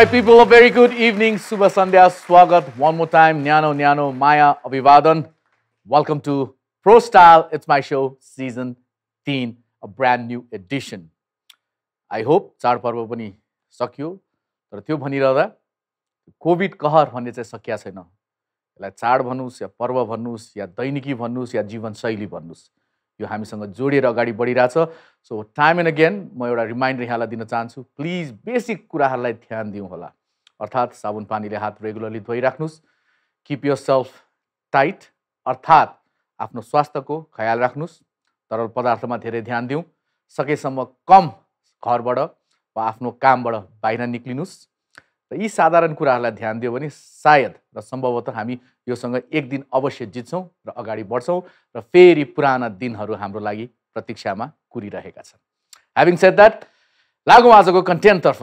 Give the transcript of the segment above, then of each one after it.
My people, a very good evening. Subha Sandhya, Swagat. One more time, Nyano Nyano, Maya, Abhivadan. Welcome to Pro Style. It's my show, season 3, a brand new edition. I hope चाडपर्व पनि सकियो तर त्यो COVID kahar कहर chai sakya सकिया छैन यसलाई चाड भन्नुहोस् या पर्व भन्नुहोस् या दैनिकी भन्नुहोस् या जीवनशैली भन्नुहोस् यो हामीसँग जोडिएर अगाडि बढिरहेछ सो टाइम एन्ड अगेन म एउटा रिमाइन्डर यहाँलाई दिन चाहन्छु प्लिज बेसिक कुराहरूलाई ध्यान दिउँ होला अर्थात् साबुन पानीले हात रेगुलरली धोइराख्नुहोस् किप यर सेल्फ टाइट अर्थात् आफ्नो स्वास्थ्यको ख्याल राख्नुहोस् तरल पदार्थमा धेरै ध्यान दिउँ सकेसम्म कम घरबाट वा आफ्नो कामबाट बाहिर निक्लिनुहोस् र यी साधारण कुराहरूलाई ध्यान दियो भने सायद र सम्भवतः हामी योसँग एक दिन अवश्य जित्छौँ र अगाडि बढ्छौँ र फेरि पुराना दिनहरू हाम्रो लागि प्रतीक्षामा कुरिरहेका छन् ह्याभिङ सेट द्याट लागौँ आजको कन्टेन्टतर्फ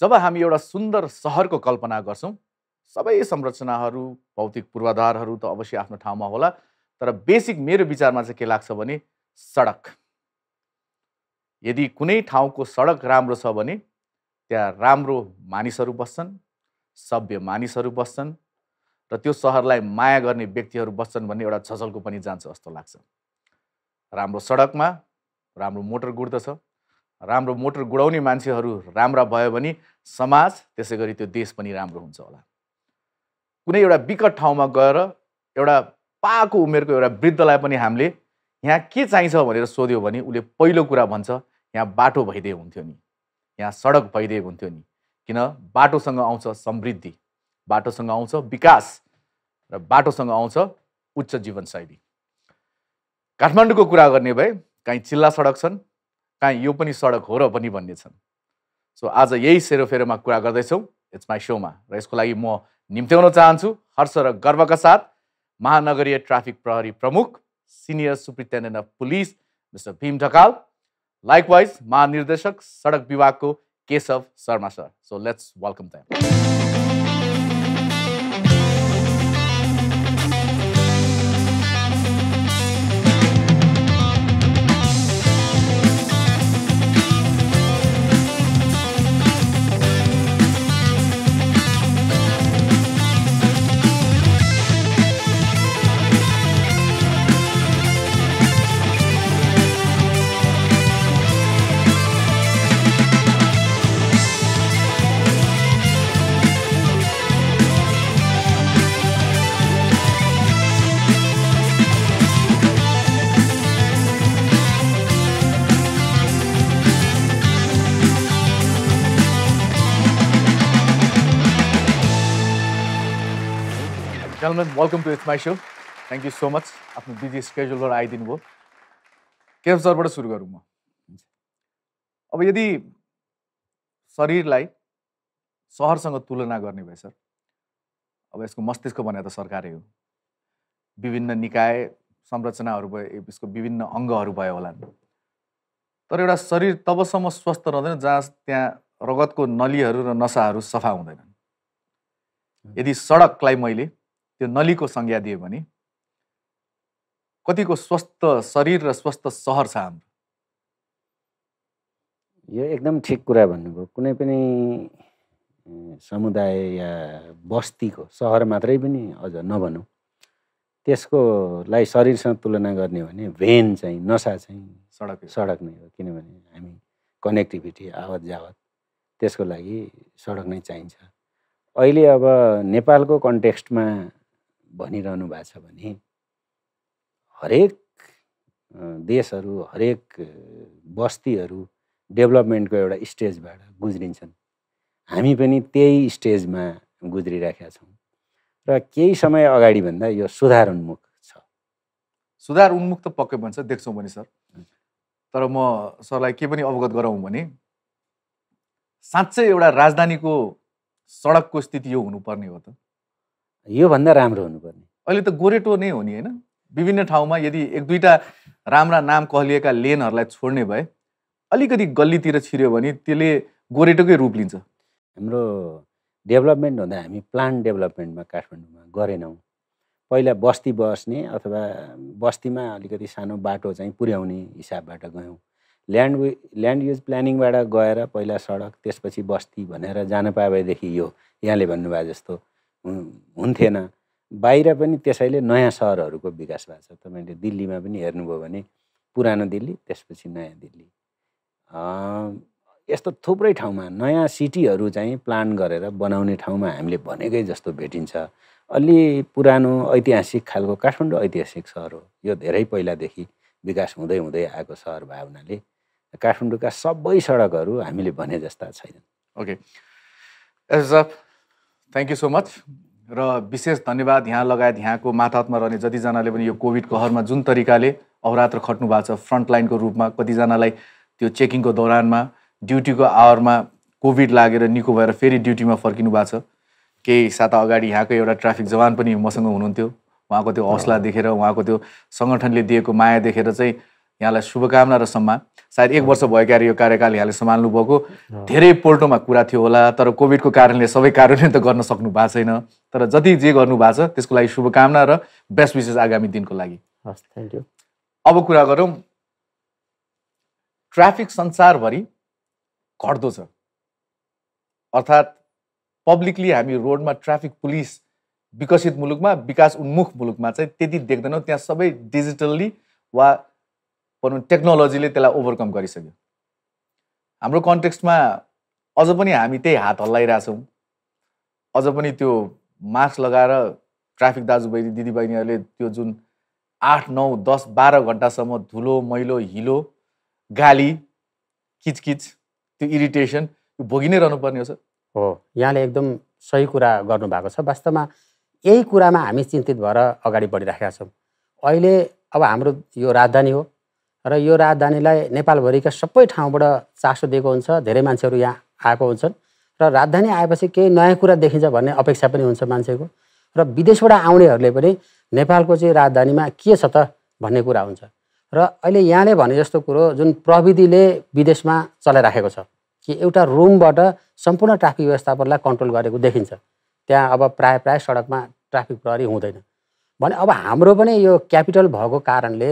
जब हामी एउटा सुन्दर सहरको कल्पना गर्छौँ सबै संरचनाहरू भौतिक पूर्वाधारहरू त अवश्य आफ्नो ठाउँमा होला तर बेसिक मेरो विचारमा चाहिँ के लाग्छ भने सडक यदि कुनै ठाउँको सडक राम्रो छ भने त्यहाँ राम्रो मानिसहरू बस्छन् सभ्य मानिसहरू बस्छन् र त्यो सहरलाई माया गर्ने व्यक्तिहरू बस्छन् भन्ने एउटा छछलको पनि जान्छ जस्तो लाग्छ राम्रो सडकमा राम्रो मोटर गुड्दछ राम्रो मोटर गुडाउने मान्छेहरू राम्रा भयो भने समाज त्यसै गरी त्यो देश पनि राम्रो हुन्छ होला कुनै एउटा विकट ठाउँमा गएर एउटा पाको उमेरको एउटा वृद्धलाई पनि हामीले यहाँ के चाहिन्छ भनेर सोध्यो भने उसले पहिलो कुरा भन्छ यहाँ बाटो भइदिए हुन्थ्यो नि यहाँ सडक भइदिएको हुन्थ्यो नि किन बाटोसँग आउँछ समृद्धि बाटोसँग आउँछ विकास र बाटोसँग आउँछ उच्च जीवनशैली काठमाडौँको कुरा गर्ने भए काहीँ चिल्ला सडक छन् काहीँ यो पनि सडक हो र पनि भन्ने छन् सो आज यही सेरोफेरोमा कुरा गर्दैछौँ इट्स माई सोमा र यसको लागि म निम्त्याउन चाहन्छु हर्ष र गर्वका साथ महानगरीय ट्राफिक प्रहरी प्रमुख senior superintendent of police mister Bhim Dhakal likewise महानिर्देशक सडक विभागको Keshav Sharma sir so let's welcome them welcome to it's my so thank you so much आफ्नो बिजी स्केड्युलबाट आइदिनु भयो केएफ सरबाट सुरु गरौँ म अब यदि शरीरलाई सहरसँग तुलना गर्ने भए सर अब यसको मस्तिष्क भने त सरकारै हो विभिन्न निकाय संरचनाहरू भयो यसको विभिन्न अङ्गहरू भयो होला तर एउटा शरीर तबसम्म स्वस्थ रहँदैन जहाँ त्यहाँ रगतको नलीहरू र नसाहरू सफा हुँदैनन् यदि सडकलाई मैले त्यो नलीको संज्ञा दियो भने कतिको स्वस्थ शरीर र स्वस्थ सहर छ हाम्रो यो एकदम ठिक कुरा भन्नुभयो कुनै पनि समुदाय या बस्तीको सहर मात्रै पनि अझ नभनौँ लागि शरीरसँग तुलना गर्ने हो भने भेन चाहिँ नसा चाहिँ सडक सडक नै हो किनभने हामी कनेक्टिभिटी आवत जावत त्यसको लागि सडक नै चाहिन्छ अहिले अब नेपालको कन्टेक्स्टमा भनिरहनु भएको छ भने हरेक देशहरू हरेक बस्तीहरू डेभलपमेन्टको एउटा स्टेजबाट गुज्रिन्छन् हामी पनि त्यही स्टेजमा गुज्रिराखेका छौँ र केही समय अगाडिभन्दा यो सुधार उन्मुख छ सुधार उन्मुख त पक्कै भन्छ देख्छौँ भने सर तर म सरलाई के पनि अवगत गराउँ भने साँच्चै एउटा राजधानीको सडकको स्थिति यो हुनुपर्ने हो त योभन्दा राम्रो हुनुपर्ने अहिले त गोरेटो नै हो नि होइन विभिन्न ठाउँमा यदि एक दुईवटा राम्रा नाम कहलिएका लेनहरूलाई छोड्ने भए अलिकति गल्लीतिर छिर्यो भने त्यसले गोरेटोकै रूप लिन्छ हाम्रो डेभलपमेन्ट हुँदा हामी प्लान डेभलपमेन्टमा काठमाडौँमा गरेनौँ पहिला बस्ती बस्ने अथवा बस्तीमा अलिकति सानो बाटो चाहिँ पुर्याउने हिसाबबाट गयौँ ल्यान्ड ल्यान्ड युज प्लानिङबाट गएर पहिला सडक त्यसपछि बस्ती भनेर जान पाएदेखि यो यहाँले भन्नुभयो जस्तो हुन्थेन बाहिर पनि त्यसैले नयाँ सहरहरूको विकास भएको छ तपाईँले दिल्लीमा पनि हेर्नुभयो भने पुरानो दिल्ली त्यसपछि नयाँ दिल्ली यस्तो थुप्रै ठाउँमा नयाँ सिटीहरू चाहिँ प्लान गरेर बनाउने ठाउँमा हामीले भनेकै जस्तो भेटिन्छ अलि पुरानो ऐतिहासिक खालको काठमाडौँ ऐतिहासिक सहर हो यो धेरै पहिलादेखि विकास हुँदै हुँदै आएको सहर भए हुनाले काठमाडौँका सबै सडकहरू हामीले भने जस्ता छैनन् okay okay. Thank you so much र विशेष धन्यवाद यहाँ लगायत यहाँको माथातमा रहने जतिजनाले पनि यो कोभिड कहरमा जुन तरिकाले अवरात्र खट्नु भएको छ फ्रन्टलाइनको रूपमा कतिजनालाई त्यो चेकिङको दौरानमा ड्युटीको आवरमा कोभिड लागेर निको भएर फेरि ड्युटीमा फर्किनु भएको छ केही साता अगाडि यहाँको एउटा ट्राफिक जवान पनि मसँग हुनुहुन्थ्यो उहाँको त्यो हौसला देखेर उहाँको त्यो सङ्गठनले दिएको माया देखेर चाहिँ यहाँलाई शुभकामना र सम्मान सायद एक वर्ष भयो क्यारे यो कार्यकाल यहाँले सम्हाल्नु भएको धेरै पोल्टोमा कुरा थियो होला तर कोभिडको कारणले सबै कार्यान्वयन त गर्न सक्नु भएको छैन तर जति जे गर्नु भएको छ त्यसको लागि शुभकामना र बेस्ट विशेष आगामी दिनको लागि हस् थ्याङ्क यू अब कुरा गरौँ ट्राफिक संसारभरि घट्दो छ अर्थात् पब्लिकली हामी रोडमा ट्राफिक पुलिस विकसित मुलुकमा विकास उन्मुख मुलुकमा चाहिँ त्यति देख्दैनौँ त्यहाँ सबै डिजिटल्ली वा भनौँ टेक्नोलोजीले त्यसलाई ओभरकम गरिसक्यो हाम्रो कन्टेक्स्टमा अझ पनि हामी त्यही हात हल्लाइरहेछौँ अझ पनि त्यो मास्क लगाएर ट्राफिक दाजुभाइ दिदीबहिनीहरूले त्यो जुन आठ नौ दस बाह्र घन्टासम्म धुलो मैलो हिलो गाली किचकिच त्यो इरिटेसन यो भोगि नै पर्ने हो सर हो यहाँले एकदम सही कुरा गर्नुभएको छ वास्तवमा यही कुरामा हामी चिन्तित भएर अगाडि बढिराखेका छौँ अहिले अब हाम्रो यो राजधानी हो र यो राजधानीलाई नेपालभरिका सबै ठाउँबाट चासो दिएको हुन्छ धेरै मान्छेहरू यहाँ आएको हुन्छन् र राजधानी आएपछि केही नयाँ कुरा देखिन्छ भन्ने अपेक्षा पनि हुन्छ मान्छेको र विदेशबाट आउनेहरूले पनि नेपालको चाहिँ राजधानीमा के छ त भन्ने कुरा हुन्छ र अहिले यहाँले भने जस्तो कुरो जुन प्रविधिले विदेशमा चलाइराखेको छ कि एउटा रुमबाट सम्पूर्ण ट्राफिक व्यवस्थापनलाई कन्ट्रोल गरेको देखिन्छ त्यहाँ अब प्रायः प्रायः सडकमा ट्राफिक प्रहरी हुँदैन भने अब हाम्रो पनि यो क्यापिटल भएको कारणले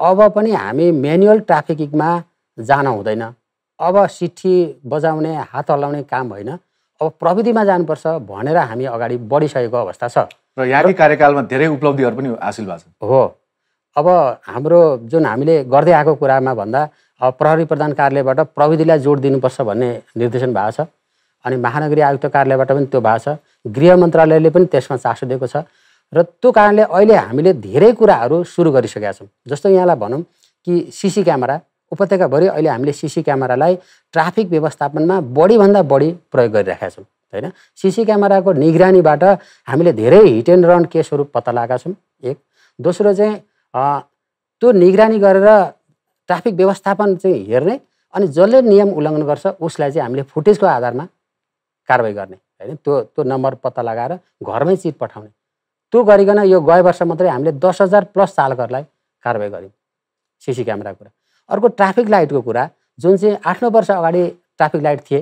अब पनि हामी मेन्युअल ट्राफिकिङमा जान हुँदैन अब सिठी बजाउने हात हल्लाउने काम होइन अब प्रविधिमा जानुपर्छ भनेर हामी अगाडि बढिसकेको अवस्था छ र यहाँकै कार्यकालमा धेरै उपलब्धिहरू पनि हासिल भएको छ हो अब हाम्रो जुन हामीले गर्दै आएको कुरामा भन्दा अब प्रहरी प्रधान कार्यालयबाट प्रविधिलाई जोड दिनुपर्छ भन्ने निर्देशन भएको छ अनि महानगरी आयुक्त कार्यालयबाट पनि त्यो भएको छ गृह मन्त्रालयले पनि त्यसमा चासो दिएको छ र त्यो कारणले अहिले हामीले धेरै कुराहरू सुरु गरिसकेका छौँ जस्तो यहाँलाई भनौँ कि सिसी क्यामेरा उपत्यकाभरि अहिले हामीले सिसी क्यामेरालाई ट्राफिक व्यवस्थापनमा बढीभन्दा बढी प्रयोग गरिरहेका छौँ होइन सिसी क्यामेराको निगरानीबाट हामीले धेरै हिट एन्ड रन केसहरू पत्ता लगाएका छौँ एक दोस्रो चाहिँ त्यो निगरानी गरेर ट्राफिक व्यवस्थापन चाहिँ हेर्ने अनि जसले नियम उल्लङ्घन गर्छ उसलाई चाहिँ हामीले फुटेजको आधारमा कारवाही गर्ने होइन त्यो त्यो नम्बर पत्ता लगाएर घरमै चिट पठाउने त्यो गरिकन यो गए वर्ष मात्रै हामीले दस हजार प्लस चालकहरूलाई कारवाही गऱ्यौँ सिसी क्यामेराको कुरा अर्को ट्राफिक लाइटको कुरा जुन चाहिँ आठ नौ वर्ष अगाडि ट्राफिक लाइट थिए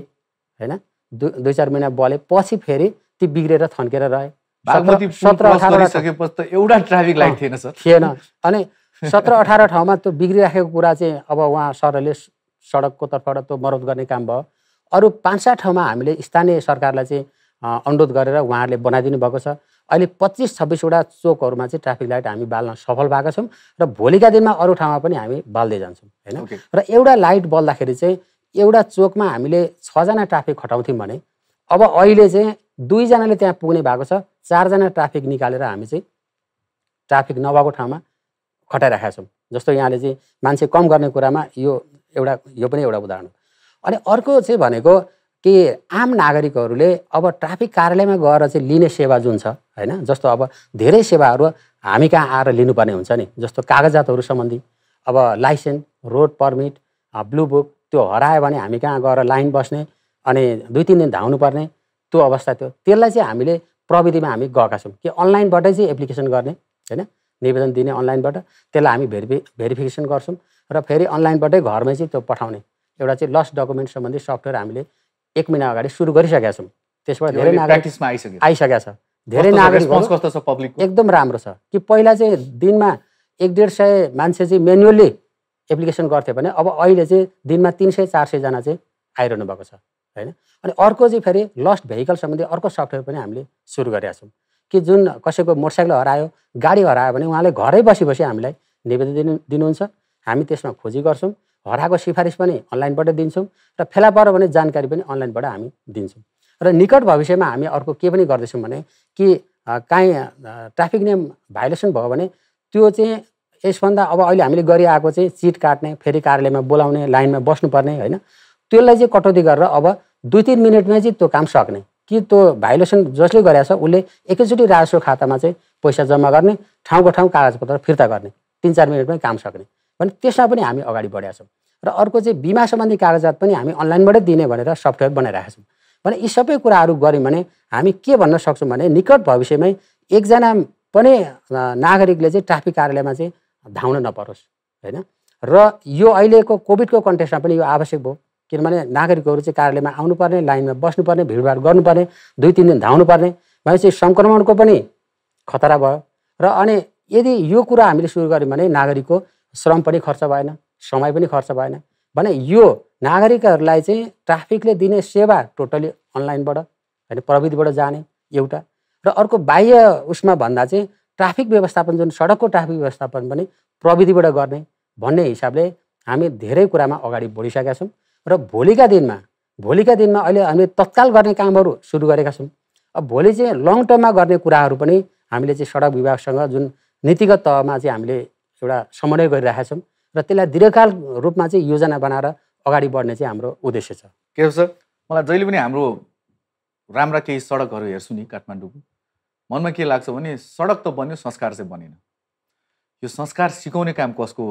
होइन दुई दुई चार महिना बले पछि फेरि ती बिग्रेर थन्केर रहे सत्र अठार एउटा ट्राफिक लाइट थिएन सर थिएन अनि सत्र अठार ठाउँमा त्यो बिग्रिराखेको कुरा चाहिँ अब उहाँ सरहरूले सडकको तर्फबाट त्यो मरत गर्ने काम भयो अरू पाँच सात ठाउँमा हामीले स्थानीय सरकारलाई चाहिँ अनुरोध गरेर उहाँहरूले बनाइदिनु भएको छ अहिले पच्चिस छब्बिसवटा चोकहरूमा चाहिँ ट्राफिक लाइट हामी बाल्न सफल भएका छौँ र भोलिका दिनमा अरू ठाउँमा पनि हामी बाल्दै जान्छौँ होइन र एउटा लाइट बल्दाखेरि चाहिँ एउटा चोकमा हामीले छजना ट्राफिक खटाउँथ्यौँ भने अब अहिले चाहिँ दुईजनाले त्यहाँ पुग्ने भएको छ चारजना ट्राफिक निकालेर हामी चाहिँ ट्राफिक नभएको ठाउँमा खटाइराखेका छौँ जस्तो यहाँले चाहिँ मान्छे कम गर्ने कुरामा यो एउटा यो पनि एउटा उदाहरण हो अनि अर्को चाहिँ भनेको कि आम नागरिकहरूले अब ट्राफिक कार्यालयमा गएर चाहिँ लिने सेवा जुन छ होइन जस्तो अब धेरै सेवाहरू हामी कहाँ आएर लिनुपर्ने हुन्छ नि जस्तो कागजातहरू सम्बन्धी अब licence road permit blue book त्यो हरायो भने हामी कहाँ गएर लाइन बस्ने अनि दुई तिन दिन धाउनुपर्ने त्यो अवस्था थियो त्यसलाई चाहिँ हामीले प्रविधिमा हामी गएका छौँ कि अनलाइनबाटै चाहिँ एप्लिकेसन गर्ने होइन निवेदन दिने अनलाइनबाट त्यसलाई हामी भेरिफि भेरिफिकेसन गर्छौँ र फेरि अनलाइनबाटै घरमै चाहिँ त्यो पठाउने एउटा चाहिँ लस्ट डकुमेन्ट सम्बन्धी सफ्टवेयर हामीले एक महिना अगाडि सुरु गरिसकेका छौँ त्यसबाट धेरै नागरिक आइसकेका छ धेरै नागरिक कस्तो छ पब्लिक एकदम राम्रो छ कि पहिला चाहिँ दिनमा एक डेढ सय मान्छे चाहिँ मेन्युअल्ली एप्लिकेसन गर्थ्यो भने अब अहिले चाहिँ दिनमा तिन सय चार सयजना चाहिँ आइरहनु भएको छ होइन अनि अर्को चाहिँ फेरि लस्ट भेहिकल सम्बन्धी अर्को सफ्टवेयर पनि हामीले सुरु गरेका छौँ कि जुन कसैको मोटरसाइकल हरायो गाडी हरायो भने उहाँले घरै बसी बसी हामीलाई निवेदन दिनु दिनुहुन्छ हामी त्यसमा खोजी गर्छौँ हराएको सिफारिस पनि अनलाइनबाट दिन्छौँ र फेला पऱ्यो भने जानकारी पनि अनलाइनबाट हामी दिन्छौँ र निकट भविष्यमा हामी अर्को के पनि गर्दैछौँ भने कि काहीँ ट्राफिक नियम भाइलेसन भयो भने त्यो चाहिँ यसभन्दा अब अहिले हामीले गरिआएको चाहिँ चिट काट्ने फेरि कार्यालयमा बोलाउने लाइनमा बस्नुपर्ने होइन त्यसलाई चाहिँ कटौती गरेर अब दुई तिन मिनटमै चाहिँ त्यो काम सक्ने कि त्यो भाइलेसन जसले गरेको छ उसले एकैचोटि राजस्व खातामा चाहिँ पैसा जम्मा गर्ने ठाउँको ठाउँ कागजपत्र फिर्ता गर्ने तिन चार मिनटमै काम सक्ने भने त्यसमा पनि हामी अगाडि बढेका छौँ र अर्को चाहिँ बिमा सम्बन्धी कागजात पनि हामी अनलाइनबाटै दिने भनेर सफ्टवेयर बनाइरहेका छौँ भने यी सबै कुराहरू गऱ्यौँ भने हामी के भन्न सक्छौँ भने निकट भविष्यमै एकजना पनि नागरिकले चाहिँ ट्राफिक कार्यालयमा चाहिँ धाउन नपरोस् होइन र यो अहिलेको कोभिडको कन्टेक्समा पनि यो आवश्यक भयो किनभने नागरिकहरू चाहिँ कार्यालयमा आउनुपर्ने लाइनमा बस्नुपर्ने भिडभाड गर्नुपर्ने दुई तिन दिन धाउनुपर्ने भनेपछि सङ्क्रमणको पनि खतरा भयो र अनि यदि यो कुरा हामीले सुरु गऱ्यौँ भने नागरिकको श्रम पनि खर्च भएन समय पनि खर्च भएन भने यो नागरिकहरूलाई चाहिँ ट्राफिकले दिने सेवा टोटली अनलाइनबाट होइन प्रविधिबाट जाने एउटा र अर्को बाह्य उसमा भन्दा चाहिँ ट्राफिक व्यवस्थापन जुन सडकको ट्राफिक व्यवस्थापन पनि प्रविधिबाट गर्ने भन्ने हिसाबले हामी धेरै कुरामा अगाडि बढिसकेका छौँ र भोलिका दिनमा भोलिका दिनमा अहिले हामीले तत्काल गर्ने कामहरू सुरु गरेका छौँ अब भोलि चाहिँ लङ टर्ममा गर्ने कुराहरू पनि हामीले चाहिँ सडक विभागसँग जुन नीतिगत तहमा चाहिँ हामीले एउटा समन्वय गरिरहेका छौँ र त्यसलाई दीर्घकाल रूपमा चाहिँ योजना बनाएर अगाडि बढ्ने चाहिँ हाम्रो उद्देश्य छ के हो सर मलाई जहिले पनि हाम्रो राम्रा केही सडकहरू हेर्छु नि काठमाडौँको मनमा के लाग्छ भने सडक त बन्यो संस्कार चाहिँ बनेन यो संस्कार सिकाउने काम कसको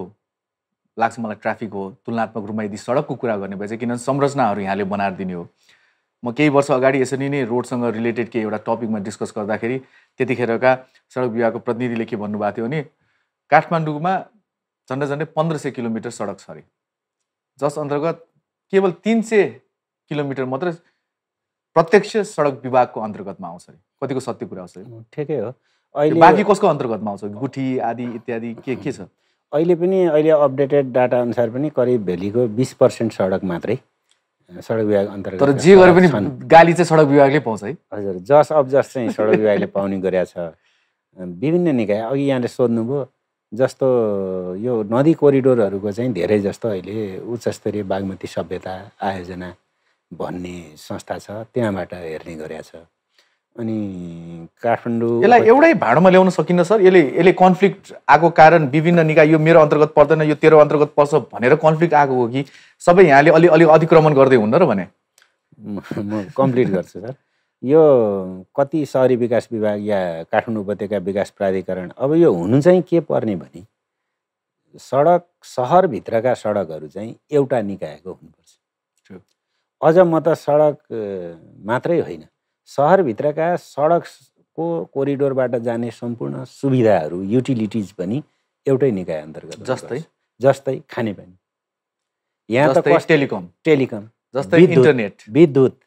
लाग्छ मलाई ट्राफिक हो तुलनात्मक रूपमा यदि सडकको कुरा गर्ने भए चाहिँ किनभने संरचनाहरू यहाँले बनाएर दिने हो म केही वर्ष अगाडि यसरी नै रोडसँग रिलेटेड केही एउटा टपिकमा डिस्कस गर्दाखेरि त्यतिखेरका सडक विभागको प्रतिनिधिले के भन्नुभएको थियो भने काठमाडौँमा झन्डै झन्डै पन्ध्र सय किलोमिटर सडक छ अरे जस अन्तर्गत केवल तिन सय किलोमिटर मात्र प्रत्यक्ष सडक विभागको अन्तर्गतमा आउँछ अरे कतिको सत्य कुरा आउँछ ठिकै हो अहिले बाँकी कसको अन्तर्गतमा आउँछ गुठी आदि इत्यादि के के छ अहिले पनि अहिले अपडेटेड डाटा अनुसार पनि करिब भेलीको बिस पर्सेन्ट सडक मात्रै सडक विभाग अन्तर्गत तर जे गरे पनि गाली चाहिँ सडक विभागले पाउँछ है हजुर जस अब जस चाहिँ सडक विभागले पाउने गरेका छ विभिन्न निकाय अघि यहाँले सोध्नुभयो जस्तो यो नदी कोरिडोरहरूको चाहिँ धेरै जस्तो अहिले उच्चस्तरीय बागमती सभ्यता आयोजना भन्ने संस्था छ त्यहाँबाट हेर्ने गरेका छ अनि काठमाडौँ यसलाई एउटै भाँडोमा ल्याउन सकिन्न सर यसले यसले कन्फ्लिक्ट आएको कारण विभिन्न निकाय यो मेरो अन्तर्गत पर्दैन यो तेरो अन्तर्गत पर्छ भनेर कन्फ्लिक्ट आएको हो कि सबै यहाँले अलि अलिक अतिक्रमण गर्दै हुन्न र भने म कम्प्लिट गर्छु सर यो कति सहरी विकास विभाग या काठमाडौँ उपत्यका विकास प्राधिकरण अब यो हुनु चाहिँ के पर्ने भने सडक सहरभित्रका सडकहरू चाहिँ एउटा निकायको हुनुपर्छ अझ म त सडक मात्रै होइन सहरभित्रका सडकको कोरिडोरबाट जाने सम्पूर्ण सुविधाहरू युटिलिटिज पनि एउटै निकाय अन्तर्गत जस्तै जस्तै खानेपानी यहाँ त टेलिकम टेलिकम जस्तै इन्टरनेट विद्युत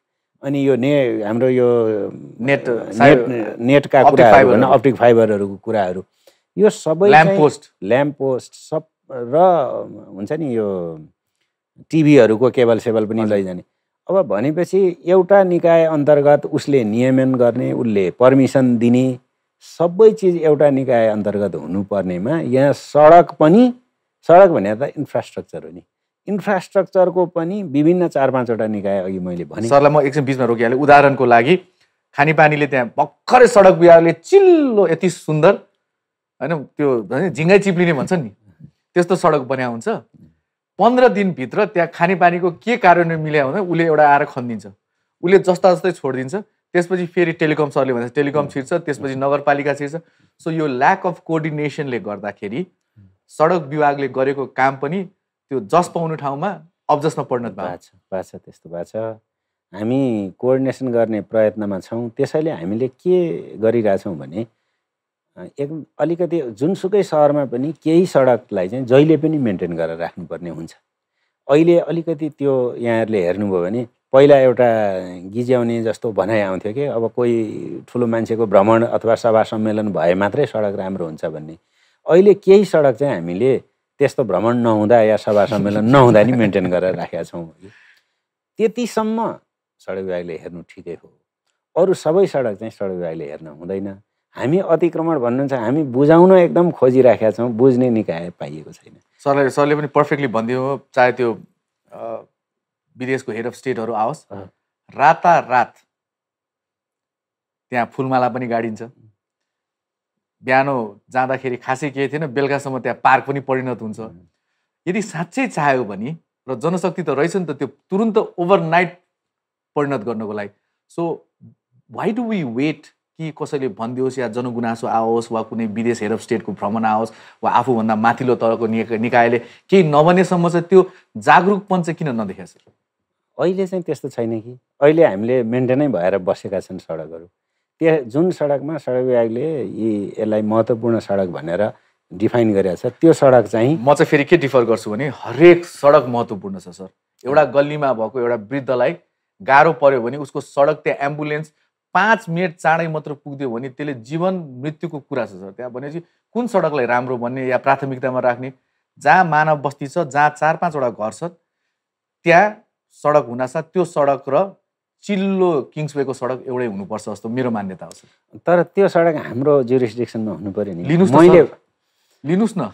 अनि यो ने हाम्रो यो नेट नेट नेटका कुराहरू होइन अप्टिक फाइबरहरूको कुराहरू यो सबै ल्याम्प पोस्ट ल्याम्प पोस्ट सब र हुन्छ नि यो टिभीहरूको केबल सेबल पनि लैजाने अब भनेपछि एउटा निकाय अन्तर्गत उसले नियमन गर्ने उसले पर्मिसन दिने सबै चिज एउटा निकाय अन्तर्गत हुनुपर्नेमा यहाँ सडक पनि सडक भने त इन्फ्रास्ट्रक्चर हो नि इन्फ्रास्ट्रक्चरको पनि विभिन्न चार पाँचवटा निकाय अघि मैले भने सरलाई म एकछिन बिचमा रोकिहालेँ उदाहरणको लागि खानेपानीले त्यहाँ भर्खरै सडक बिहारले चिल्लो यति सुन्दर होइन त्यो झिङ्गै चिप्लिने भन्छ नि त्यस्तो सडक बनाएको हुन्छ पन्ध्र दिनभित्र त्यहाँ खानेपानीको के कार्यान्वयन मिल्यो भने उसले एउटा आएर खनिदिन्छ उसले जस्ता जस्तै छोडिदिन्छ त्यसपछि फेरि टेलिकम सरले भन्छ टेलिकम छिर्छ त्यसपछि नगरपालिका छिर्छ सो यो ल्याक अफ कोर्डिनेसनले गर्दाखेरि सडक विभागले गरेको काम पनि त्यो जस पाउने ठाउँमा अब्जसमा परिणत भएको छ भएको छ त्यस्तो भएको छ हामी कोअर्डिनेसन गर्ने प्रयत्नमा छौँ त्यसैले हामीले के गरिरहेछौँ भने एक अलिकति जुनसुकै सहरमा पनि केही सडकलाई चाहिँ जहिले पनि मेन्टेन गरेर राख्नुपर्ने हुन्छ अहिले अलिकति त्यो यहाँहरूले हेर्नुभयो भने पहिला एउटा गिज्याउने जस्तो भनाइ आउँथ्यो कि अब कोही ठुलो मान्छेको भ्रमण अथवा सभा सम्मेलन भए मात्रै सडक राम्रो हुन्छ भन्ने अहिले केही सडक चाहिँ हामीले त्यस्तो भ्रमण नहुँदा या सभा सम्मेलन नहुँदा नि मेन्टेन गरेर राखेका छौँ त्यतिसम्म सडक विभागले हेर्नु ठिकै हो अरू सबै सडक चाहिँ सडक विभागले हेर्न हुँदैन हामी अतिक्रमण भन्नुहुन्छ हामी बुझाउन एकदम खोजिराखेका छौँ बुझ्ने निकाय पाइएको छैन सरले सरले पनि पर्फेक्टली भनिदियो चाहे त्यो विदेशको हेड अफ स्टेटहरू आओस् रातारात त्यहाँ फुलमाला पनि गाडिन्छ बिहान जाँदाखेरि खासै केही थिएन बेलुकासम्म त्यहाँ पार्क पनि परिणत हुन्छ यदि साँच्चै चाह्यो भने र जनशक्ति त रहेछ नि त त्यो तुरन्त ओभरनाइट परिणत गर्नको लागि so why do we wait कि कसैले भनिदियोस् या जनगुनासो आओस् वा कुनै विदेश हेड अफ स्टेटको भ्रमण आओस् वा आफूभन्दा माथिल्लो तहको निकायले केही नभनेसम्म चाहिँ त्यो जागरुकपन चाहिँ किन नदेखेको अहिले चाहिँ त्यस्तो छैन कि अहिले हामीले मेन्टेनै भएर बसेका छन् सडकहरू त्यहाँ जुन सडकमा सडक विभागले यी यसलाई महत्त्वपूर्ण सडक भनेर डिफाइन गरेको छ त्यो सडक चाहिँ म चाहिँ फेरि के डिफर गर्छु भने हरेक सडक महत्त्वपूर्ण छ सर एउटा गल्लीमा भएको एउटा वृद्धलाई गाह्रो पर्यो भने उसको सडक त्यहाँ एम्बुलेन्स पाँच मिनट चाँडै मात्र पुग्यो भने त्यसले जीवन मृत्युको कुरा छ सर त्यहाँ भनेपछि कुन सडकलाई राम्रो भन्ने या प्राथमिकतामा राख्ने जहाँ मानव बस्ती छ जहाँ चार पाँचवटा घर छ त्यहाँ सडक हुनासाथ त्यो सडक र चिल्लो किङ्सवेको सडक एउटै हुनुपर्छ जस्तो मेरो मान्यता हो तर त्यो सडक हाम्रो जुरिस्टिक्सनमा हुनु पऱ्यो नि लिनुहोस् मैले लिनुहोस् न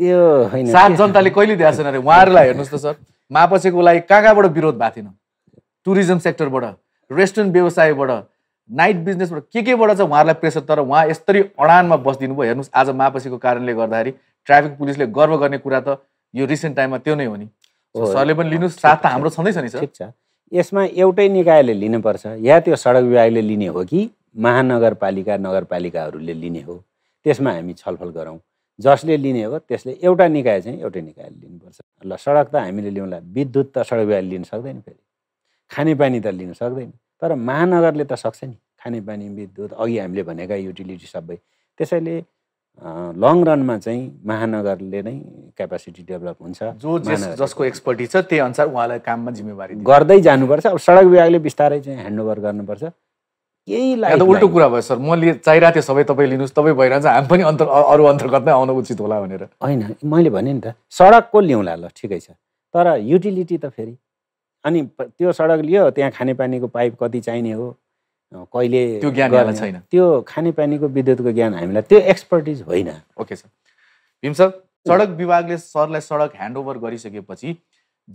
त्यो होइन सात जनताले कहिले दिएको छैन अरे उहाँहरूलाई हेर्नुहोस् त सर मापसेको लागि कहाँ कहाँबाट विरोध भएको थिएन टुरिज्म सेक्टरबाट रेस्टुरेन्ट व्यवसायबाट नाइट बिजनेसबाट के केबाट चाहिँ उहाँहरूलाई प्रेसर तर उहाँ यस्तरी अडानमा बसिदिनु भयो हेर्नुहोस् आज मापसीको कारणले गर्दाखेरि ट्राफिक पुलिसले गर्व गर्ने कुरा त यो रिसेन्ट टाइममा त्यो नै हो नि सरले पनि लिनुहोस् साथ त हाम्रो छँदैछ नि सर ठिक छ यसमा एउटै निकायले लिनुपर्छ या त्यो सडक विभागले लिने हो कि महानगरपालिका नगरपालिकाहरूले लिने हो त्यसमा हामी छलफल गरौँ जसले लिने हो त्यसले एउटा निकाय चाहिँ एउटै निकायले लिनुपर्छ ल सडक त हामीले ल्याउँला विद्युत त सडक विभागले लिन सक्दैन फेरि खानेपानी त लिन सक्दैन तर महानगरले त सक्छ नि खानेपानी विद्युत अघि हामीले भनेका युटिलिटी सबै त्यसैले लङ रनमा चाहिँ महानगरले नै क्यापासिटी डेभलप हुन्छ जो जसको एक्सपर्टी छ त्यही अनुसार उहाँलाई काममा जिम्मेवारी गर्दै जानुपर्छ अब सडक विभागले बिस्तारै चाहिँ ह्यान्डओभर गर्नुपर्छ केही लाग्यो उल्टो कुरा भयो सर मैले चाहिरहेको थिएँ सबै तपाईँ लिनुहोस् तपाईँ भइरहन्छ हामी पनि अन्तर अरू अन्तर्गत आउनु उचित होला भनेर होइन मैले भनेँ नि त सडकको ल्याउँला ल ठिकै छ तर युटिलिटी त फेरि अनि त्यो सडक लियो त्यहाँ खानेपानीको पाइप कति चाहिने हो कहिले त्यो ज्ञान छैन त्यो खानेपानीको विद्युतको ज्ञान हामीलाई त्यो एक्सपर्टिज होइन ओके सर भीम सर सडक विभागले सरलाई सडक ह्यान्डओभर गरिसकेपछि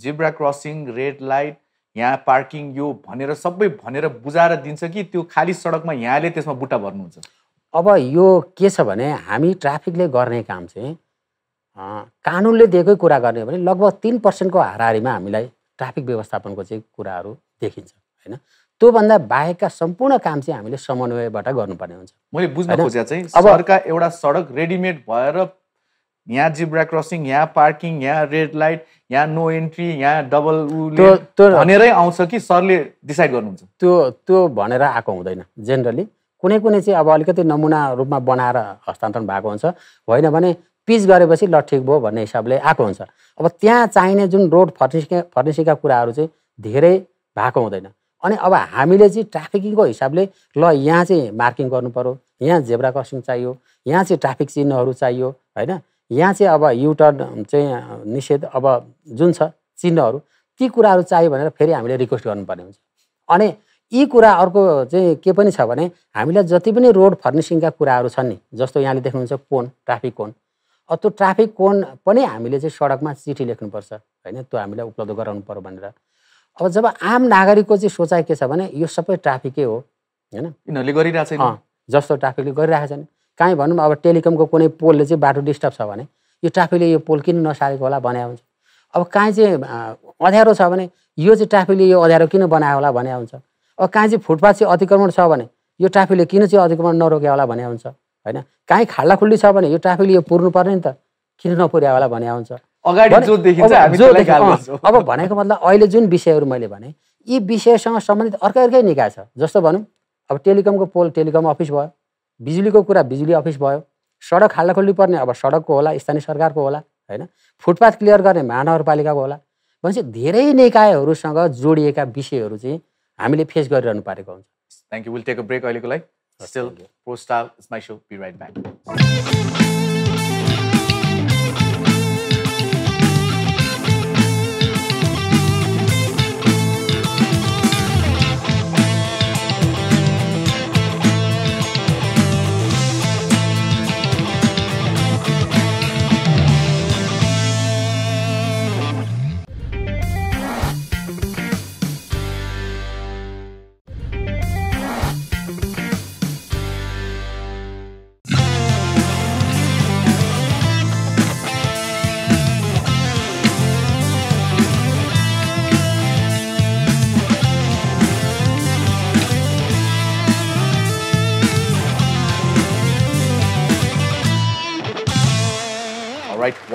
जिब्रा क्रसिङ रेड लाइट यहाँ पार्किङ यो भनेर सबै भनेर बुझाएर दिन्छ कि त्यो खाली सडकमा यहाँले त्यसमा बुट्टा भर्नुहुन्छ अब यो के छ भने हामी ट्राफिकले गर्ने काम चाहिँ कानुनले दिएकै कुरा गर्ने हो भने लगभग तिन पर्सेन्टको हारिमा हामीलाई ट्राफिक व्यवस्थापनको चाहिँ कुराहरू देखिन्छ होइन त्योभन्दा बाहेकका सम्पूर्ण काम चाहिँ हामीले समन्वयबाट गर्नुपर्ने हुन्छ मैले बुझ्न खोजेको चाहिँ अर्का एउटा सडक रेडिमेड भएर यहाँ जिब्रा क्रसिङ यहाँ पार्किङ यहाँ रेड लाइट यहाँ नो एन्ट्री यहाँ डबल भनेरै आउँछ कि सरले डिसाइड गर्नुहुन्छ त्यो त्यो भनेर आएको हुँदैन जेनरली कुनै कुनै चाहिँ अब अलिकति नमुना रूपमा बनाएर हस्तान्तरण भएको हुन्छ होइन भने पिच गरेपछि ल ठिक भयो भन्ने हिसाबले आएको हुन्छ अब त्यहाँ चाहिने जुन रोड फर्निसिङ फर्निसिङका कुराहरू चाहिँ धेरै भएको हुँदैन अनि अब हामीले चाहिँ ट्राफिकिङको हिसाबले ल यहाँ चाहिँ मार्किङ पऱ्यो यहाँ जेब्रा क्रसिङ चाहियो यहाँ चाहिँ ट्राफिक चिह्नहरू चाहियो होइन यहाँ चाहिँ अब युटर्न चाहिँ निषेध अब जुन छ चिह्नहरू ती कुराहरू चाहियो भनेर फेरि हामीले रिक्वेस्ट गर्नुपर्ने हुन्छ अनि यी कुरा अर्को चाहिँ के पनि छ भने हामीलाई जति पनि रोड फर्निसिङका कुराहरू छन् नि जस्तो यहाँले देख्नुहुन्छ कोन ट्राफिक कोन त्यो ट्राफिक कोन पनि हामीले चाहिँ सडकमा चिठी लेख्नुपर्छ होइन त्यो हामीलाई उपलब्ध गराउनु पऱ्यो भनेर अब जब आम नागरिकको चाहिँ सोचाइ के छ भने यो सबै ट्राफिकै हो होइन यिनीहरूले गरिरहेको छैन जस्तो ट्राफिकले गरिरहेको छैन काहीँ भनौँ अब टेलिकमको कुनै पोलले चाहिँ बाटो डिस्टर्ब छ भने यो ट्राफिकले यो पोल किन नसारेको होला भने हुन्छ अब काहीँ चाहिँ अँध्यारो छ भने यो चाहिँ ट्राफिकले यो अँध्यारो किन बनायो होला भने हुन्छ अब काहीँ चाहिँ फुटपाथ चाहिँ अतिक्रमण छ भने यो ट्राफिकले किन चाहिँ अतिक्रमण नरोक्यो होला भने हुन्छ होइन काहीँ खाल्डाखुल्डी छ भने यो ट्राफिकले यो पुर्नु पर्ने नि त किन नपुर्या होला भने हुन्छ अब भनेको मतलब अहिले जुन विषयहरू मैले भने यी विषयसँग सम्बन्धित अर्कै अर्कै निकाय छ जस्तो भनौँ अब टेलिकमको पोल टेलिकम अफिस भयो बिजुलीको कुरा बिजुली अफिस भयो सडक हाल्दा पर्ने अब सडकको होला स्थानीय सरकारको होला होइन फुटपाथ क्लियर गर्ने महानगरपालिकाको होला भनेपछि धेरै निकायहरूसँग जोडिएका विषयहरू चाहिँ हामीले फेस गरिरहनु पारेको हुन्छ thank you will take a break अहिलेको लागि still is my so be right back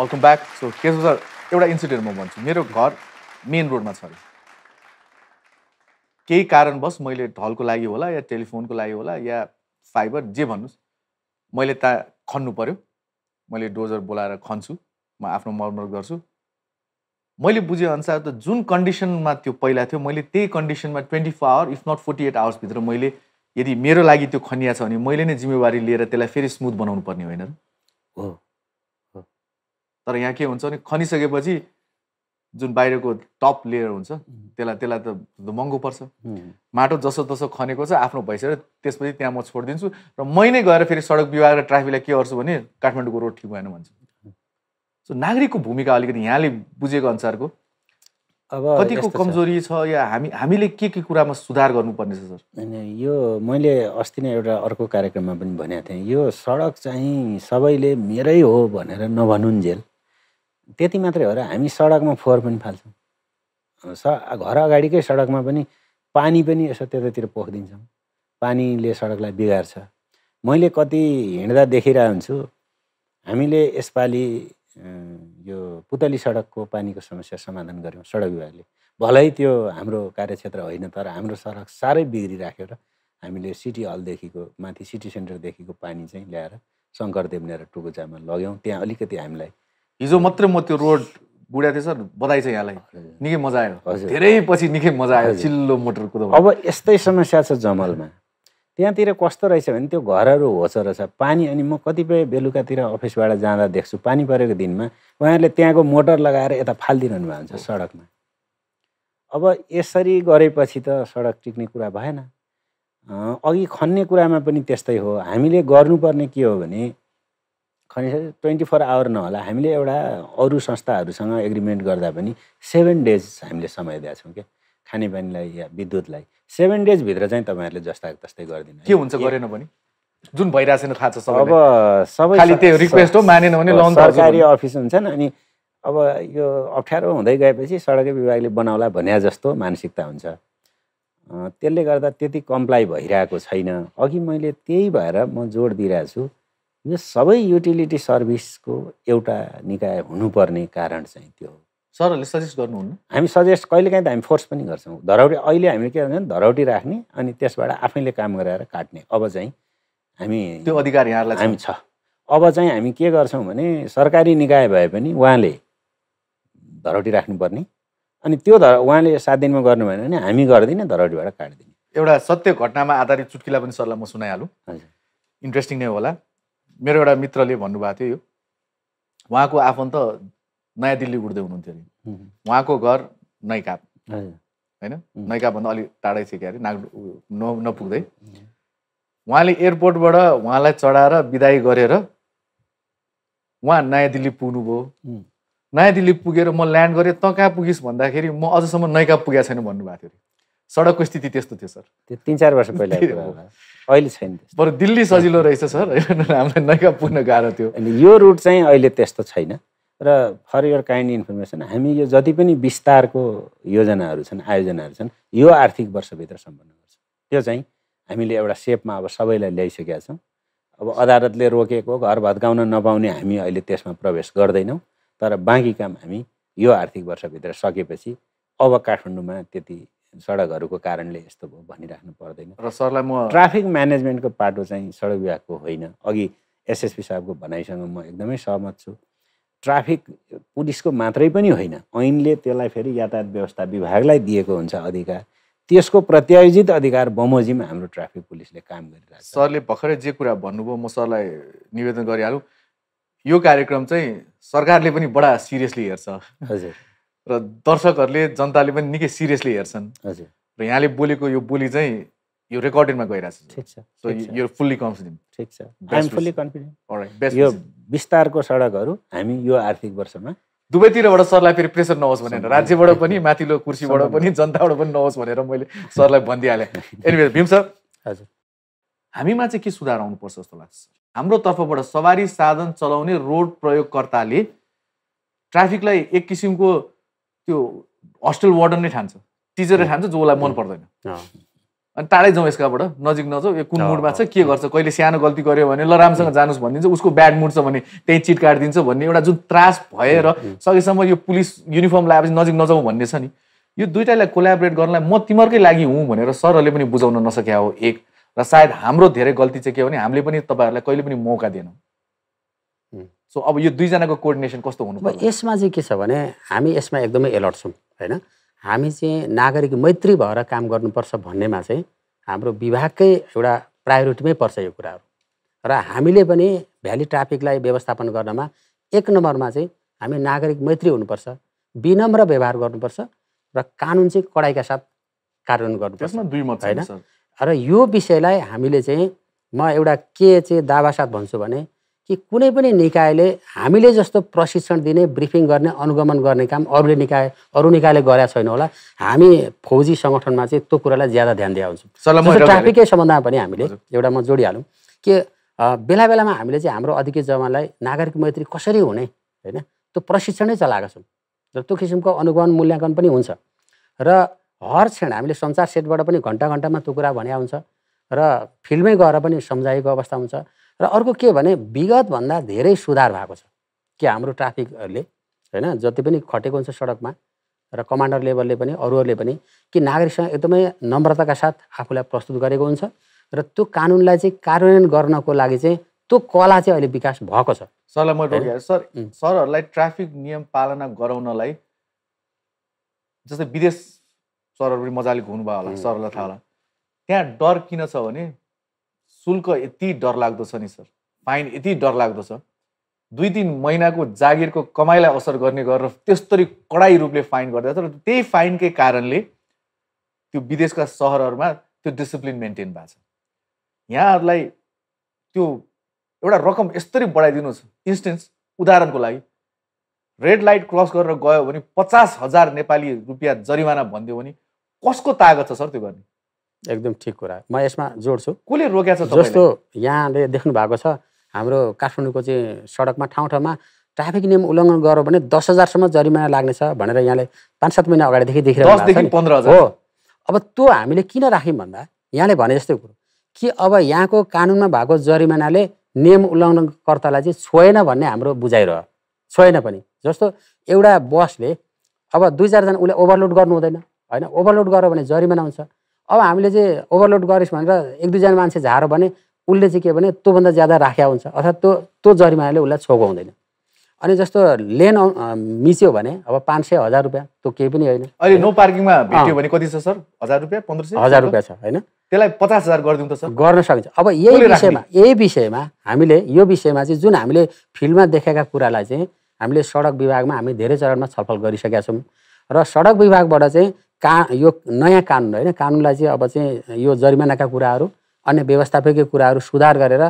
welcome back so छ सर एउटा इन्सिडेन्ट म भन्छु मेरो घर मेन रोडमा छ अरे केही कारणवश मैले ढलको लागि होला या टेलिफोनको लागि होला या फाइबर जे भन्नुहोस् मैले त खन्नु पऱ्यो मैले डोजर बोलाएर खन्छु म आफ्नो मर्मर गर्छु मैले बुझेअनुसार त जुन कन्डिसनमा त्यो पहिला थियो मैले त्यही कन्डिसनमा twenty four hour if not forty eight आवर्सभित्र मैले यदि मेरो लागि त्यो खनिया छ भने मैले नै जिम्मेवारी लिएर त्यसलाई फेरि स्मुथ बनाउनु पर्ने होइन हो तर यहाँ के हुन्छ भने खनिसकेपछि जुन बाहिरको टप लेयर हुन्छ त्यसलाई त्यसलाई त महँगो पर्छ माटो जसो तसो खनेको छ आफ्नो भइसकेर त्यसपछि त्यहाँ म छोडिदिन्छु र मै नै गएर फेरि सडक विभाग र ट्राफिकलाई के गर्छु भने काठमाडौँको रोड ठिक भएन भन्छु सो नागरिकको भूमिका अलिकति यहाँले बुझेको अनुसारको अब कतिको कमजोरी छ या हामी हामीले के के कुरामा सुधार गर्नुपर्नेछ सर यो मैले अस्ति नै एउटा अर्को कार्यक्रममा पनि भनेको थिएँ यो सडक चाहिँ सबैले मेरै हो भनेर नभनुन्जेल त्यति मात्रै हो र हामी सडकमा फोहोर पनि फाल्छौँ स घर अगाडिकै सडकमा पनि पानी पनि यसो त्यतातिर पोखिदिन्छौँ पानीले सडकलाई बिगार्छ मैले कति हिँड्दा देखिरहेको हुन्छु हामीले यसपालि यो पुतली सडकको पानीको समस्या समाधान गऱ्यौँ सडक विभागले भलै त्यो हाम्रो कार्यक्षेत्र होइन तर हाम्रो सडक साह्रै बिग्रिराख्यो र हामीले सिटी हलदेखिको माथि सिटी सेन्टरदेखिको पानी चाहिँ ल्याएर शङ्करदेव ल्याएर टुकुचामा लग्यौँ त्यहाँ अलिकति हामीलाई हिजो मात्रै म त्यो रोड बुढा थिएँ सर बधाई छ यहाँलाई निकै मजा आयो धेरै पछि निकै मजा आयो चिल्लो मोटर कुदो अब यस्तै समस्या छ जमलमा त्यहाँतिर कस्तो रहेछ भने त्यो घरहरू होच रहेछ पानी अनि म कतिपय बेलुकातिर अफिसबाट जाँदा देख्छु पानी परेको दिनमा उहाँहरूले त्यहाँको मोटर लगाएर यता फालिदिरहनु भएको हुन्छ सडकमा अब यसरी गरेपछि त सडक टिक्ने कुरा भएन अघि खन्ने कुरामा पनि त्यस्तै हो हामीले गर्नुपर्ने के हो भने खनिज ट्वेन्टी फोर आवर नहोला हामीले एउटा अरू संस्थाहरूसँग एग्रिमेन्ट गर्दा पनि सेभेन डेज हामीले समय दिएको छौँ क्या खानेपानीलाई या विद्युतलाई सेभेन डेजभित्र चाहिँ तपाईँहरूले जस्ताको तस्तै गरिदिनु के हुन्छ गरेन भने जुन भइरहेको छैन थाहा छ अब सबै त्यो रिक्वेस्ट हो मानेन भने सरकारी अफिस हुन्छन् अनि अब यो अप्ठ्यारो हुँदै गएपछि सडकै विभागले बनाउला भन्या जस्तो मानसिकता हुन्छ त्यसले गर्दा त्यति कम्प्लाई भइरहेको छैन अघि मैले त्यही भएर म जोड दिइरहेको छु यो सबै युटिलिटी सर्भिसको एउटा निकाय हुनुपर्ने कारण चाहिँ त्यो हो सरहरूले सजेस्ट गर्नुहुन्न हामी सजेस्ट कहिलेकाहीँ त हामी फोर्स पनि गर्छौँ धरौटी अहिले हामी के भन्छ धरौटी राख्ने अनि त्यसबाट आफैले काम गराएर काट्ने अब चाहिँ हामी त्यो अधिकार यहाँलाई हामी छ अब चाहिँ हामी के गर्छौँ भने सरकारी निकाय भए पनि उहाँले धरौटी राख्नुपर्ने अनि त्यो धर उहाँले सात दिनमा गर्नुभयो भने हामी गर्दिनँ धरौटीबाट काटिदिने एउटा सत्य घटनामा आधारित चुटकिला पनि सरलाई म सुनाइहालौँ हजुर इन्ट्रेस्टिङ नै होला मेरो एउटा मित्रले भन्नुभएको थियो यो उहाँको आफन्त नयाँ दिल्ली उड्दै हुनुहुन्थ्यो अरे उहाँको घर नैकाप होइन नैकापभन्दा अलिक टाढै थियो क्या अरे नाग नपुग्दै उहाँले एयरपोर्टबाट उहाँलाई चढाएर विदाई गरेर उहाँ नयाँ दिल्ली पुग्नुभयो नयाँ दिल्ली पुगेर म ल्यान्ड गरेँ तँ कहाँ पुगिस् भन्दाखेरि म अझसम्म नैका पुगेको छैन भन्नुभएको थियो सडकको स्थिति त्यस्तो थियो सर त्यो तिन चार वर्ष पहिला अहिले छैन बरु दिल्ली सजिलो रहेछ सर हामीलाई नयाँ पुग्न गाह्रो थियो अनि यो रुट चाहिँ अहिले त्यस्तो छैन र फर यर काइन्ड इन्फर्मेसन हामी यो जति पनि विस्तारको योजनाहरू छन् आयोजनाहरू छन् यो आर्थिक वर्षभित्र सम्पन्न गर्छ त्यो चाहिँ हामीले एउटा सेपमा अब सबैलाई ल्याइसकेका छौँ अब अदालतले रोकेको घर भत्काउन नपाउने हामी अहिले त्यसमा प्रवेश गर्दैनौँ तर बाँकी काम हामी यो आर्थिक वर्षभित्र सकेपछि अब काठमाडौँमा त्यति सडकहरूको कारणले यस्तो भयो भनिराख्नु पर्दैन र सरलाई म ट्राफिक म्यानेजमेन्टको पाटो चाहिँ सडक विभागको होइन अघि एसएसपी साहबको भनाइसँग म एकदमै सहमत छु ट्राफिक पुलिसको मात्रै पनि होइन ऐनले त्यसलाई फेरि यातायात व्यवस्था विभागलाई दिएको हुन्छ अधिकार त्यसको प्रत्यायोजित अधिकार बमोजिम हाम्रो ट्राफिक पुलिसले काम गरिरहेको छ सरले भर्खरै जे कुरा भन्नुभयो म सरलाई निवेदन गरिहालौँ यो कार्यक्रम चाहिँ सरकारले पनि बडा सिरियसली हेर्छ हजुर र दर्शकहरूले जनताले पनि निकै सिरियसली हेर्छन् हजुर र यहाँले बोलेको यो बोली चाहिँ यो रेकर्डिङमा गइरहेको छ सो यो फुल्ली कन्फिडेन्ट ठिक छ फुल्ली कन्फिडेन्ट यो विस्तारको सडकहरू हामी यो आर्थिक वर्षमा दुवैतिरबाट सरलाई फेरि प्रेसर नहोस् भनेर राज्यबाट पनि माथिल्लो कुर्सीबाट पनि जनताबाट पनि नहोस् भनेर मैले सरलाई भनिदिइहालेँ एनिवे भीम सर हजुर हामीमा चाहिँ के सुधार आउनुपर्छ जस्तो लाग्छ हाम्रो तर्फबाट सवारी साधन चलाउने रोड प्रयोगकर्ताले ट्राफिकलाई एक किसिमको त्यो हस्टेल वार्डन नै ठान्छ टिचरै ठान्छ जसलाई मन पर्दैन अनि टाढै जाउँ यसकाबाट नजिक नजाउँ यो कुन मुडमा छ के गर्छ कहिले सानो गल्ती गर्यो भने ल राम्रोसँग जानुहोस् भनिदिन्छ उसको ब्याड मुड छ भने त्यहीँ चिट काटिदिन्छ भन्ने एउटा जुन त्रास भएर सकेसम्म यो पुलिस युनिफर्म लगाएपछि नजिक नजाउँ भन्ने छ नि यो दुइटालाई कोलाबरेट गर्नलाई म तिमीहरूकै लागि हुँ भनेर सरहरूले पनि बुझाउन नसकेका हो एक र सायद हाम्रो धेरै गल्ती चाहिँ के हो भने हामीले पनि तपाईँहरूलाई कहिले पनि मौका दिएनौँ सो अब यो दुईजनाको कोर्डिनेसन कस्तो हुनु यसमा चाहिँ के छ भने हामी यसमा एकदमै एलर्ट छौँ होइन हामी चाहिँ नागरिक मैत्री भएर काम गर्नुपर्छ भन्नेमा चाहिँ हाम्रो विभागकै एउटा प्रायोरिटीमै पर्छ यो कुराहरू र हामीले पनि भ्याली ट्राफिकलाई व्यवस्थापन गर्नमा एक नम्बरमा चाहिँ हामी नागरिक मैत्री हुनुपर्छ विनम्र व्यवहार गर्नुपर्छ र कानुन चाहिँ कडाइका साथ कार्यान्वयन गर्नुपर्छ होइन र यो विषयलाई हामीले चाहिँ म एउटा के चाहिँ दावासाथ भन्छु भने कि कुनै पनि निकायले हामीले जस्तो प्रशिक्षण दिने ब्रिफिङ गर्ने अनुगमन गर्ने काम अरूले निकाय अरू निकायले गरेका छैन होला हामी फौजी सङ्गठनमा चाहिँ त्यो कुरालाई ज्यादा ध्यान दिएर हुन्छौँ ट्राफिकै सम्बन्धमा पनि हामीले एउटा म जोडिहालौँ कि बेला बेलामा हामीले चाहिँ हाम्रो अधिकृत जवानलाई नागरिक मैत्री कसरी हुने होइन त्यो प्रशिक्षणै चलाएका छौँ र त्यो किसिमको अनुगमन मूल्याङ्कन पनि हुन्छ र हर क्षण हामीले सञ्चार सेटबाट पनि घन्टा घन्टामा त्यो कुरा भने हुन्छ र फिल्डमै गएर पनि सम्झाइएको अवस्था हुन्छ र अर्को के भने विगतभन्दा धेरै सुधार भएको छ कि हाम्रो ट्राफिकहरूले होइन जति पनि खटेको हुन्छ सडकमा र कमान्डर लेभलले पनि अरूहरूले पनि कि नागरिकसँग एकदमै नम्रताका साथ आफूलाई प्रस्तुत गरेको हुन्छ र त्यो कानुनलाई चाहिँ कार्यान्वयन गर्नको लागि चाहिँ त्यो कला चाहिँ अहिले विकास भएको छ सरलाई म सर सरहरूलाई ट्राफिक नियम पालना गराउनलाई जस्तै विदेश सरहरू पनि मजाले घुम्नुभयो होला सरहरूलाई थाहा होला त्यहाँ डर किन छ भने शुल्क यति डरलाग्दो छ नि सर फाइन यति डरलाग्दो छ दुई तिन महिनाको जागिरको कमाइलाई असर गर्ने गरेर त्यस्तरी कडाई रूपले फाइन गर्दा तर त्यही फाइनकै कारणले त्यो विदेशका सहरहरूमा त्यो डिसिप्लिन मेन्टेन भएको छ यहाँहरूलाई त्यो एउटा रकम यस्तरी बढाइदिनुहोस् इन्स्टेन्स उदाहरणको लागि रेड लाइट क्रस गरेर गयो भने पचास हजार नेपाली रुपियाँ जरिमाना भनिदियो भने कसको तागत छ सर त्यो गर्ने एकदम ठिक कुरा म यसमा जोड्छु कसले रोकेको छ जस्तो यहाँले देख्नु भएको छ हाम्रो काठमाडौँको चाहिँ सडकमा ठाउँ ठाउँमा ट्राफिक नियम उल्लङ्घन गर्यो भने दस हजारसम्म जरिमाना लाग्नेछ भनेर यहाँले पाँच सात महिना अगाडिदेखि देखिरहेको हो अब त्यो हामीले किन राख्यौँ भन्दा यहाँले भने जस्तै कुरो कि अब यहाँको कानुनमा भएको जरिमानाले नियम उल्लङ्घनकर्तालाई चाहिँ छोएन भन्ने हाम्रो बुझाइरह छोएन पनि जस्तो एउटा बसले अब दुई चारजना उसले ओभरलोड गर्नु हुँदैन होइन ओभरलोड गर्यो भने जरिमाना हुन्छ अब हामीले चाहिँ ओभरलोड गरेस् भनेर एक दुईजना मान्छे झारो भने उसले चाहिँ के भने त्योभन्दा ज्यादा राख्या हुन्छ अर्थात् त्यो त्यो जरिमानाले उसलाई हुँदैन अनि जस्तो लेन मिच्यो भने अब पाँच सय हजार रुपियाँ त्यो केही पनि होइन अहिले नो पार्किङमा भेट्यो भने कति छ सर हजार रुपियाँ पन्ध्र सय हजार रुपियाँ छ होइन त्यसलाई पचास हजार गरिदिउँ त सर गर्न सकिन्छ अब यही विषयमा यही विषयमा हामीले यो विषयमा चाहिँ जुन हामीले फिल्डमा देखेका कुरालाई चाहिँ हामीले सडक विभागमा हामी धेरै चरणमा छलफल गरिसकेका छौँ र सडक विभागबाट चाहिँ का यो नयाँ कानुन होइन कानुनलाई चाहिँ अब चाहिँ यो जरिमानाका कुराहरू अन्य व्यवस्थापकीय कुराहरू सुधार गरेर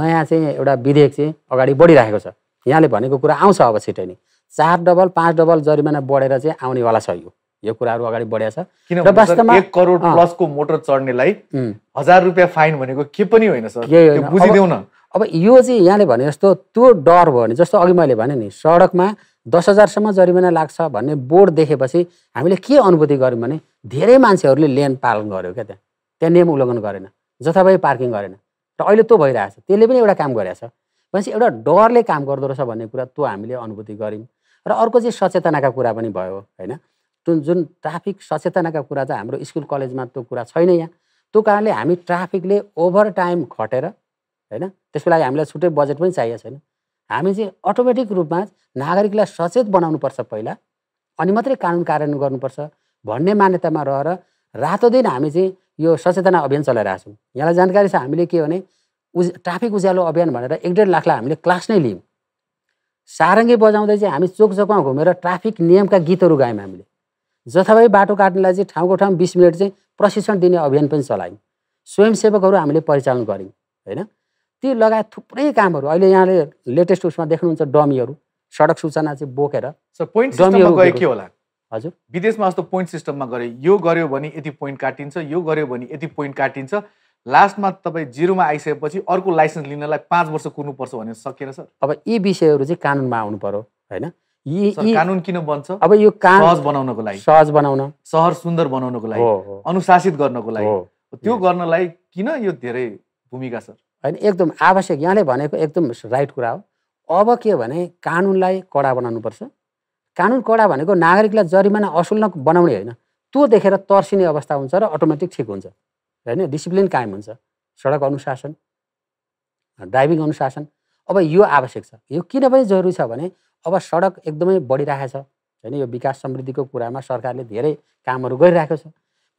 नयाँ चाहिँ एउटा विधेयक चाहिँ अगाडि बढिरहेको छ यहाँले भनेको कुरा आउँछ अब छिटै नै चार डबल पाँच डबल जरिमाना बढेर चाहिँ आउनेवाला छ यो यो कुराहरू अगाडि बढिया छ एक करोड प्लसको मोटर चढ्नेलाई हजार रुपियाँ फाइन भनेको के पनि होइन सर बुझिदेऊ न अब यो चाहिँ यहाँले भने जस्तो त्यो डर भयो भने जस्तो अघि मैले भने नि सडकमा दस हजारसम्म जरिमाना लाग्छ भन्ने बोर्ड देखेपछि हामीले के अनुभूति गऱ्यौँ भने धेरै मान्छेहरूले लेन पालन गर्यो क्या त्यहाँ त्यहाँ नियम उल्लङ्घन गरेन जथाभावी पार्किङ गरेन र अहिले त्यो भइरहेछ त्यसले पनि एउटा काम गरेछ भनेपछि एउटा डरले काम गर्दो रहेछ भन्ने कुरा त्यो हामीले अनुभूति गऱ्यौँ र अर्को चाहिँ सचेतनाका कुरा पनि भयो होइन जुन जुन ट्राफिक सचेतनाका कुरा चाहिँ हाम्रो स्कुल कलेजमा त्यो कुरा छैन यहाँ त्यो कारणले हामी ट्राफिकले ओभर टाइम खटेर होइन त्यसको लागि हामीलाई छुट्टै बजेट पनि चाहिएको छैन हामी चाहिँ अटोमेटिक रूपमा नागरिकलाई सचेत बनाउनुपर्छ पहिला अनि मात्रै कानुन कार्यान्वयन गर्नुपर्छ भन्ने मान्यतामा रहेर रातो दिन हामी चाहिँ यो सचेतना अभियान चलाइरहेको छौँ यहाँलाई जानकारी छ हामीले के भने उज ट्राफिक उज्यालो अभियान भनेर एक डेढ लाखलाई हामीले क्लास नै लियौँ सारङ्गी बजाउँदै चाहिँ हामी चोक चोकमा घुमेर ट्राफिक नियमका गीतहरू गायौँ हामीले जथाभावी बाटो काट्नेलाई चाहिँ ठाउँको ठाउँ बिस मिनट चाहिँ प्रशिक्षण दिने अभियान पनि चलायौँ स्वयंसेवकहरू हामीले परिचालन गऱ्यौँ होइन ती लगायत थुप्रै कामहरू अहिले यहाँले लेटेस्ट उसमा देख्नुहुन्छ डमीहरू सडक सूचना चाहिँ बोकेर के होला हजुर विदेशमा जस्तो पोइन्ट सिस्टममा गरे यो गर्यो भने यति पोइन्ट काटिन्छ यो गर्यो भने यति पोइन्ट काटिन्छ लास्टमा तपाईँ जिरोमा आइसकेपछि अर्को लाइसेन्स लिनलाई पाँच वर्ष कुर्नुपर्छ भने सकिएन सर अब यी विषयहरू चाहिँ कानुनमा आउनु पर्यो होइन यी कानुन किन बन्छ अब यो सहज बनाउनको लागि सहज बनाउन सहर सुन्दर बनाउनको लागि अनुशासित गर्नको लागि त्यो गर्नलाई किन यो धेरै भूमिका सर होइन एकदम आवश्यक यहाँले भनेको एकदम राइट कुरा हो अब के भने कानुनलाई कडा बनाउनुपर्छ कानुन कडा भनेको नागरिकलाई जरिमाना असुल बनाउने होइन त्यो देखेर तर्सिने अवस्था हुन्छ र अटोमेटिक ठिक हुन्छ होइन डिसिप्लिन कायम हुन्छ सडक अनुशासन ड्राइभिङ अनुशासन अब यो आवश्यक छ यो किन पनि जरुरी छ भने अब सडक एकदमै बढिरहेको छ होइन यो विकास समृद्धिको कुरामा सरकारले धेरै कामहरू गरिरहेको छ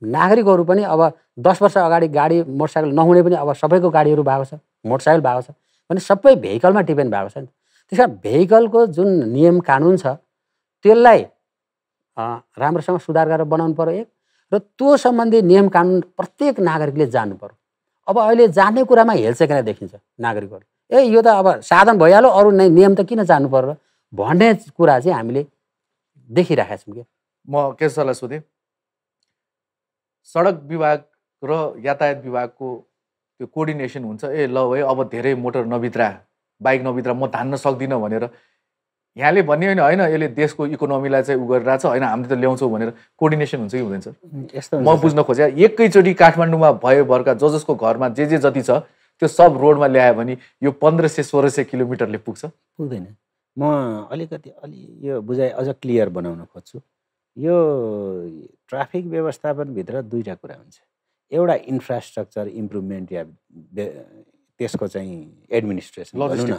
नागरिकहरू पनि अब दस वर्ष अगाडि गाडी मोटरसाइकल नहुने पनि अब सबैको गाडीहरू भएको छ मोटरसाइकल भएको छ भने सबै भेहिकलमा डिपेन्ड भएको छ नि त्यस कारण भेहिकलको जुन नियम कानुन छ त्यसलाई राम्रोसँग सुधार गरेर बनाउनु पऱ्यो एक र त्यो सम्बन्धी नियम कानुन प्रत्येक नागरिकले जान्नु पऱ्यो अब अहिले जाने कुरामा हेलचेकेर देखिन्छ नागरिकहरू ए यो त अब साधन भइहाल्यो अरू नै नियम त किन जान्नु पर्यो भन्ने कुरा चाहिँ हामीले देखिराखेका छौँ क्या म केशवलाई सोधेँ सडक विभाग र यातायात विभागको त्यो कोर्डिनेसन हुन्छ ए ल है अब धेरै मोटर नभित्रा बाइक नभित्रा म धान्न सक्दिनँ भनेर यहाँले भन्ने होइन होइन यसले देशको इकोनोमीलाई चाहिँ उ छ होइन हामीले त ल्याउँछौँ भनेर कोर्डिनेसन हुन्छ कि हुँदैन म बुझ्न खोजेँ एकैचोटि काठमाडौँमा भएभरका जो जसको घरमा जे जे जति छ त्यो सब रोडमा ल्यायो भने यो पन्ध्र सय सोह्र सय किलोमिटरले पुग्छ पुग्दैन म अलिकति अलि यो बुझाइ अझ क्लियर बनाउन खोज्छु यो ट्राफिक व्यवस्थापनभित्र दुईवटा कुरा हुन्छ एउटा इन्फ्रास्ट्रक्चर इम्प्रुभमेन्ट या त्यसको चाहिँ एडमिनिस्ट्रेसन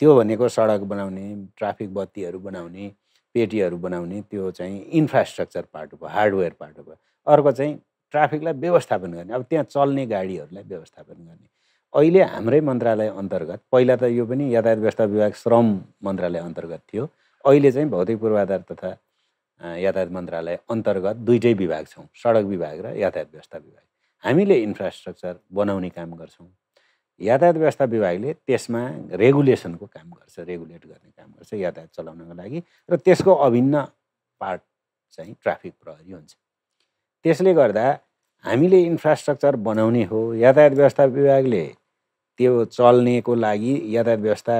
त्यो भनेको सडक बनाउने ट्राफिक बत्तीहरू बनाउने पेटीहरू बनाउने त्यो चाहिँ इन्फ्रास्ट्रक्चर पार्ट भयो हार्डवेयर पार्ट भयो अर्को चाहिँ ट्राफिकलाई व्यवस्थापन गर्ने अब त्यहाँ चल्ने गाडीहरूलाई व्यवस्थापन गर्ने अहिले हाम्रै मन्त्रालय अन्तर्गत पहिला त यो पनि यातायात व्यवस्था विभाग श्रम मन्त्रालय अन्तर्गत थियो अहिले चाहिँ भौतिक पूर्वाधार तथा यातायात मन्त्रालय अन्तर्गत दुइटै विभाग छौँ सडक विभाग र यातायात व्यवस्था विभाग हामीले इन्फ्रास्ट्रक्चर बनाउने काम गर्छौँ यातायात व्यवस्था विभागले त्यसमा रेगुलेसनको काम गर्छ रेगुलेट गर्ने काम गर्छ यातायात चलाउनको लागि र त्यसको अभिन्न पार्ट चाहिँ ट्राफिक प्रहरी हुन्छ त्यसले गर्दा हामीले इन्फ्रास्ट्रक्चर बनाउने हो यातायात व्यवस्था विभागले त्यो चल्नेको लागि यातायात व्यवस्था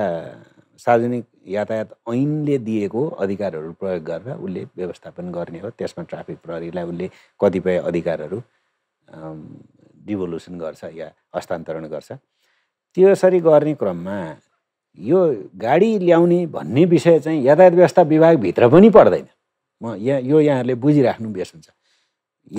सार्वजनिक यातायात ऐनले दिएको अधिकारहरू प्रयोग गरेर उसले व्यवस्थापन गर्ने हो त्यसमा ट्राफिक प्रहरीलाई उसले कतिपय अधिकारहरू डिभोल्युसन गर्छ या हस्तान्तरण गर्छ त्यसरी गर्ने क्रममा यो गाडी ल्याउने भन्ने विषय चाहिँ यातायात व्यवस्था विभागभित्र पनि पर्दैन म यहाँ यो यहाँहरूले बुझिराख्नु बेस हुन्छ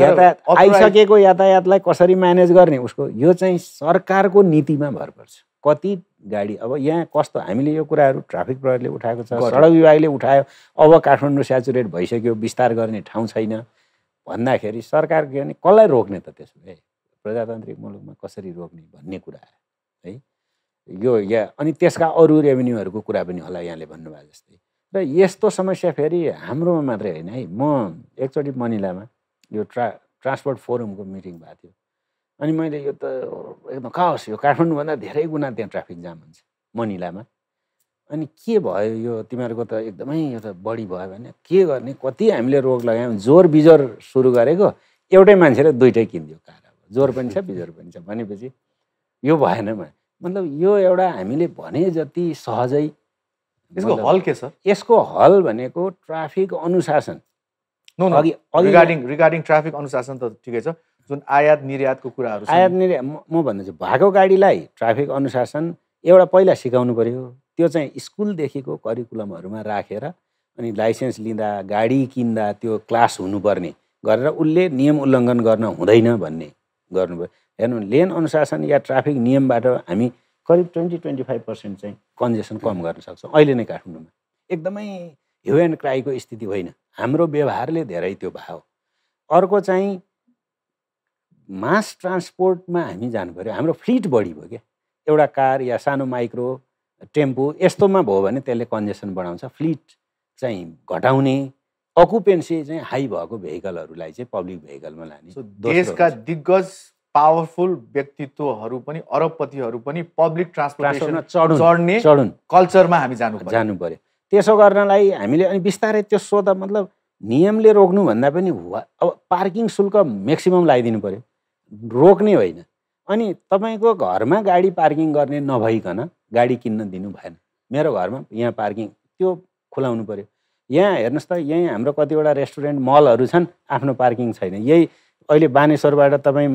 यातायात आइसकेको यातायातलाई कसरी म्यानेज गर्ने उसको यो चाहिँ सरकारको नीतिमा भर पर्छ कति गाडी अब यहाँ कस्तो हामीले यो कुराहरू ट्राफिक प्रहरीले उठाएको छ सडक विभागले उठायो अब काठमाडौँ सेचुरेट भइसक्यो विस्तार गर्ने ठाउँ छैन भन्दाखेरि सरकार के भने कसलाई रोक्ने त त्यसो भए प्रजातान्त्रिक मुलुकमा कसरी रोक्ने भन्ने कुरा है यो या अनि त्यसका अरू रेभेन्यूहरूको कुरा पनि होला यहाँले भन्नुभयो जस्तै र यस्तो समस्या फेरि हाम्रोमा मात्रै होइन है म एकचोटि मनिलामा यो ट्रा ट्रान्सपोर्ट फोरमको मिटिङ भएको थियो अनि मैले यो त एकदम कहाँ होस् यो काठमाडौँभन्दा धेरै गुणा त्यहाँ ट्राफिक जाम हुन्छ मनिलामा अनि के भयो यो तिमीहरूको त एकदमै यो त बढी भयो भने के गर्ने कति हामीले रोग लगायौँ जोर बिजोर सुरु गरेको एउटै मान्छेले दुइटै किनिदियो कार अब जोर पनि छ बिजोर पनि छ भनेपछि यो भएन भने मतलब यो एउटा हामीले भने जति सहजै यसको हल के छ यसको हल भनेको ट्राफिक अनुशासन रिगार्डिङ रिगार्डिङ ट्राफिक अनुशासन त ठिकै छ जुन आयात निर्यातको कुराहरू आयात निर्यात म भन्दैछु भएको गाडीलाई ट्राफिक अनुशासन एउटा पहिला सिकाउनु पऱ्यो त्यो चाहिँ स्कुलदेखिको करिकुलमहरूमा राखेर अनि लाइसेन्स लिँदा गाडी किन्दा त्यो क्लास हुनुपर्ने गरेर उसले नियम उल्लङ्घन गर्न हुँदैन भन्ने गर्नु पऱ्यो हेर्नु लेन अनुशासन या ट्राफिक नियमबाट हामी करिब ट्वेन्टी ट्वेन्टी फाइभ पर्सेन्ट चाहिँ कन्जेसन कम गर्न सक्छौँ अहिले नै काठमाडौँमा एकदमै ह्यु एन्ड क्राईको स्थिति होइन हाम्रो व्यवहारले धेरै त्यो भयो अर्को चाहिँ मास ट्रान्सपोर्टमा हामी जानु पऱ्यो हाम्रो फ्लिट बढी भयो क्या एउटा कार या सानो माइक्रो टेम्पो यस्तोमा भयो भने त्यसले कन्जेसन बढाउँछ फ्लिट चाहिँ घटाउने अकुपेन्सी चाहिँ हाई भएको भेहिकलहरूलाई चाहिँ पब्लिक भेहिकलमा लाने देशका दिग्गज पावरफुल व्यक्तित्वहरू पनि अरबपतिहरू पनि पब्लिक ट्रान्सपोर्टेसनमा चढ्ने कल्चरमा हामी जानु जानु पऱ्यो त्यसो गर्नलाई हामीले अनि बिस्तारै त्यो सोध मतलब नियमले रोक्नुभन्दा पनि अब पार्किङ शुल्क म्याक्सिमम् लगाइदिनु पऱ्यो रोक्ने होइन अनि तपाईँको घरमा गाडी पार्किङ गर्ने नभइकन गाडी किन्न दिनु भएन मेरो घरमा यहाँ पार्किङ त्यो खुलाउनु पऱ्यो यहाँ हेर्नुहोस् त यहीँ हाम्रो कतिवटा रेस्टुरेन्ट मलहरू छन् आफ्नो पार्किङ छैन यही अहिले बानेश्वरबाट तपाईँ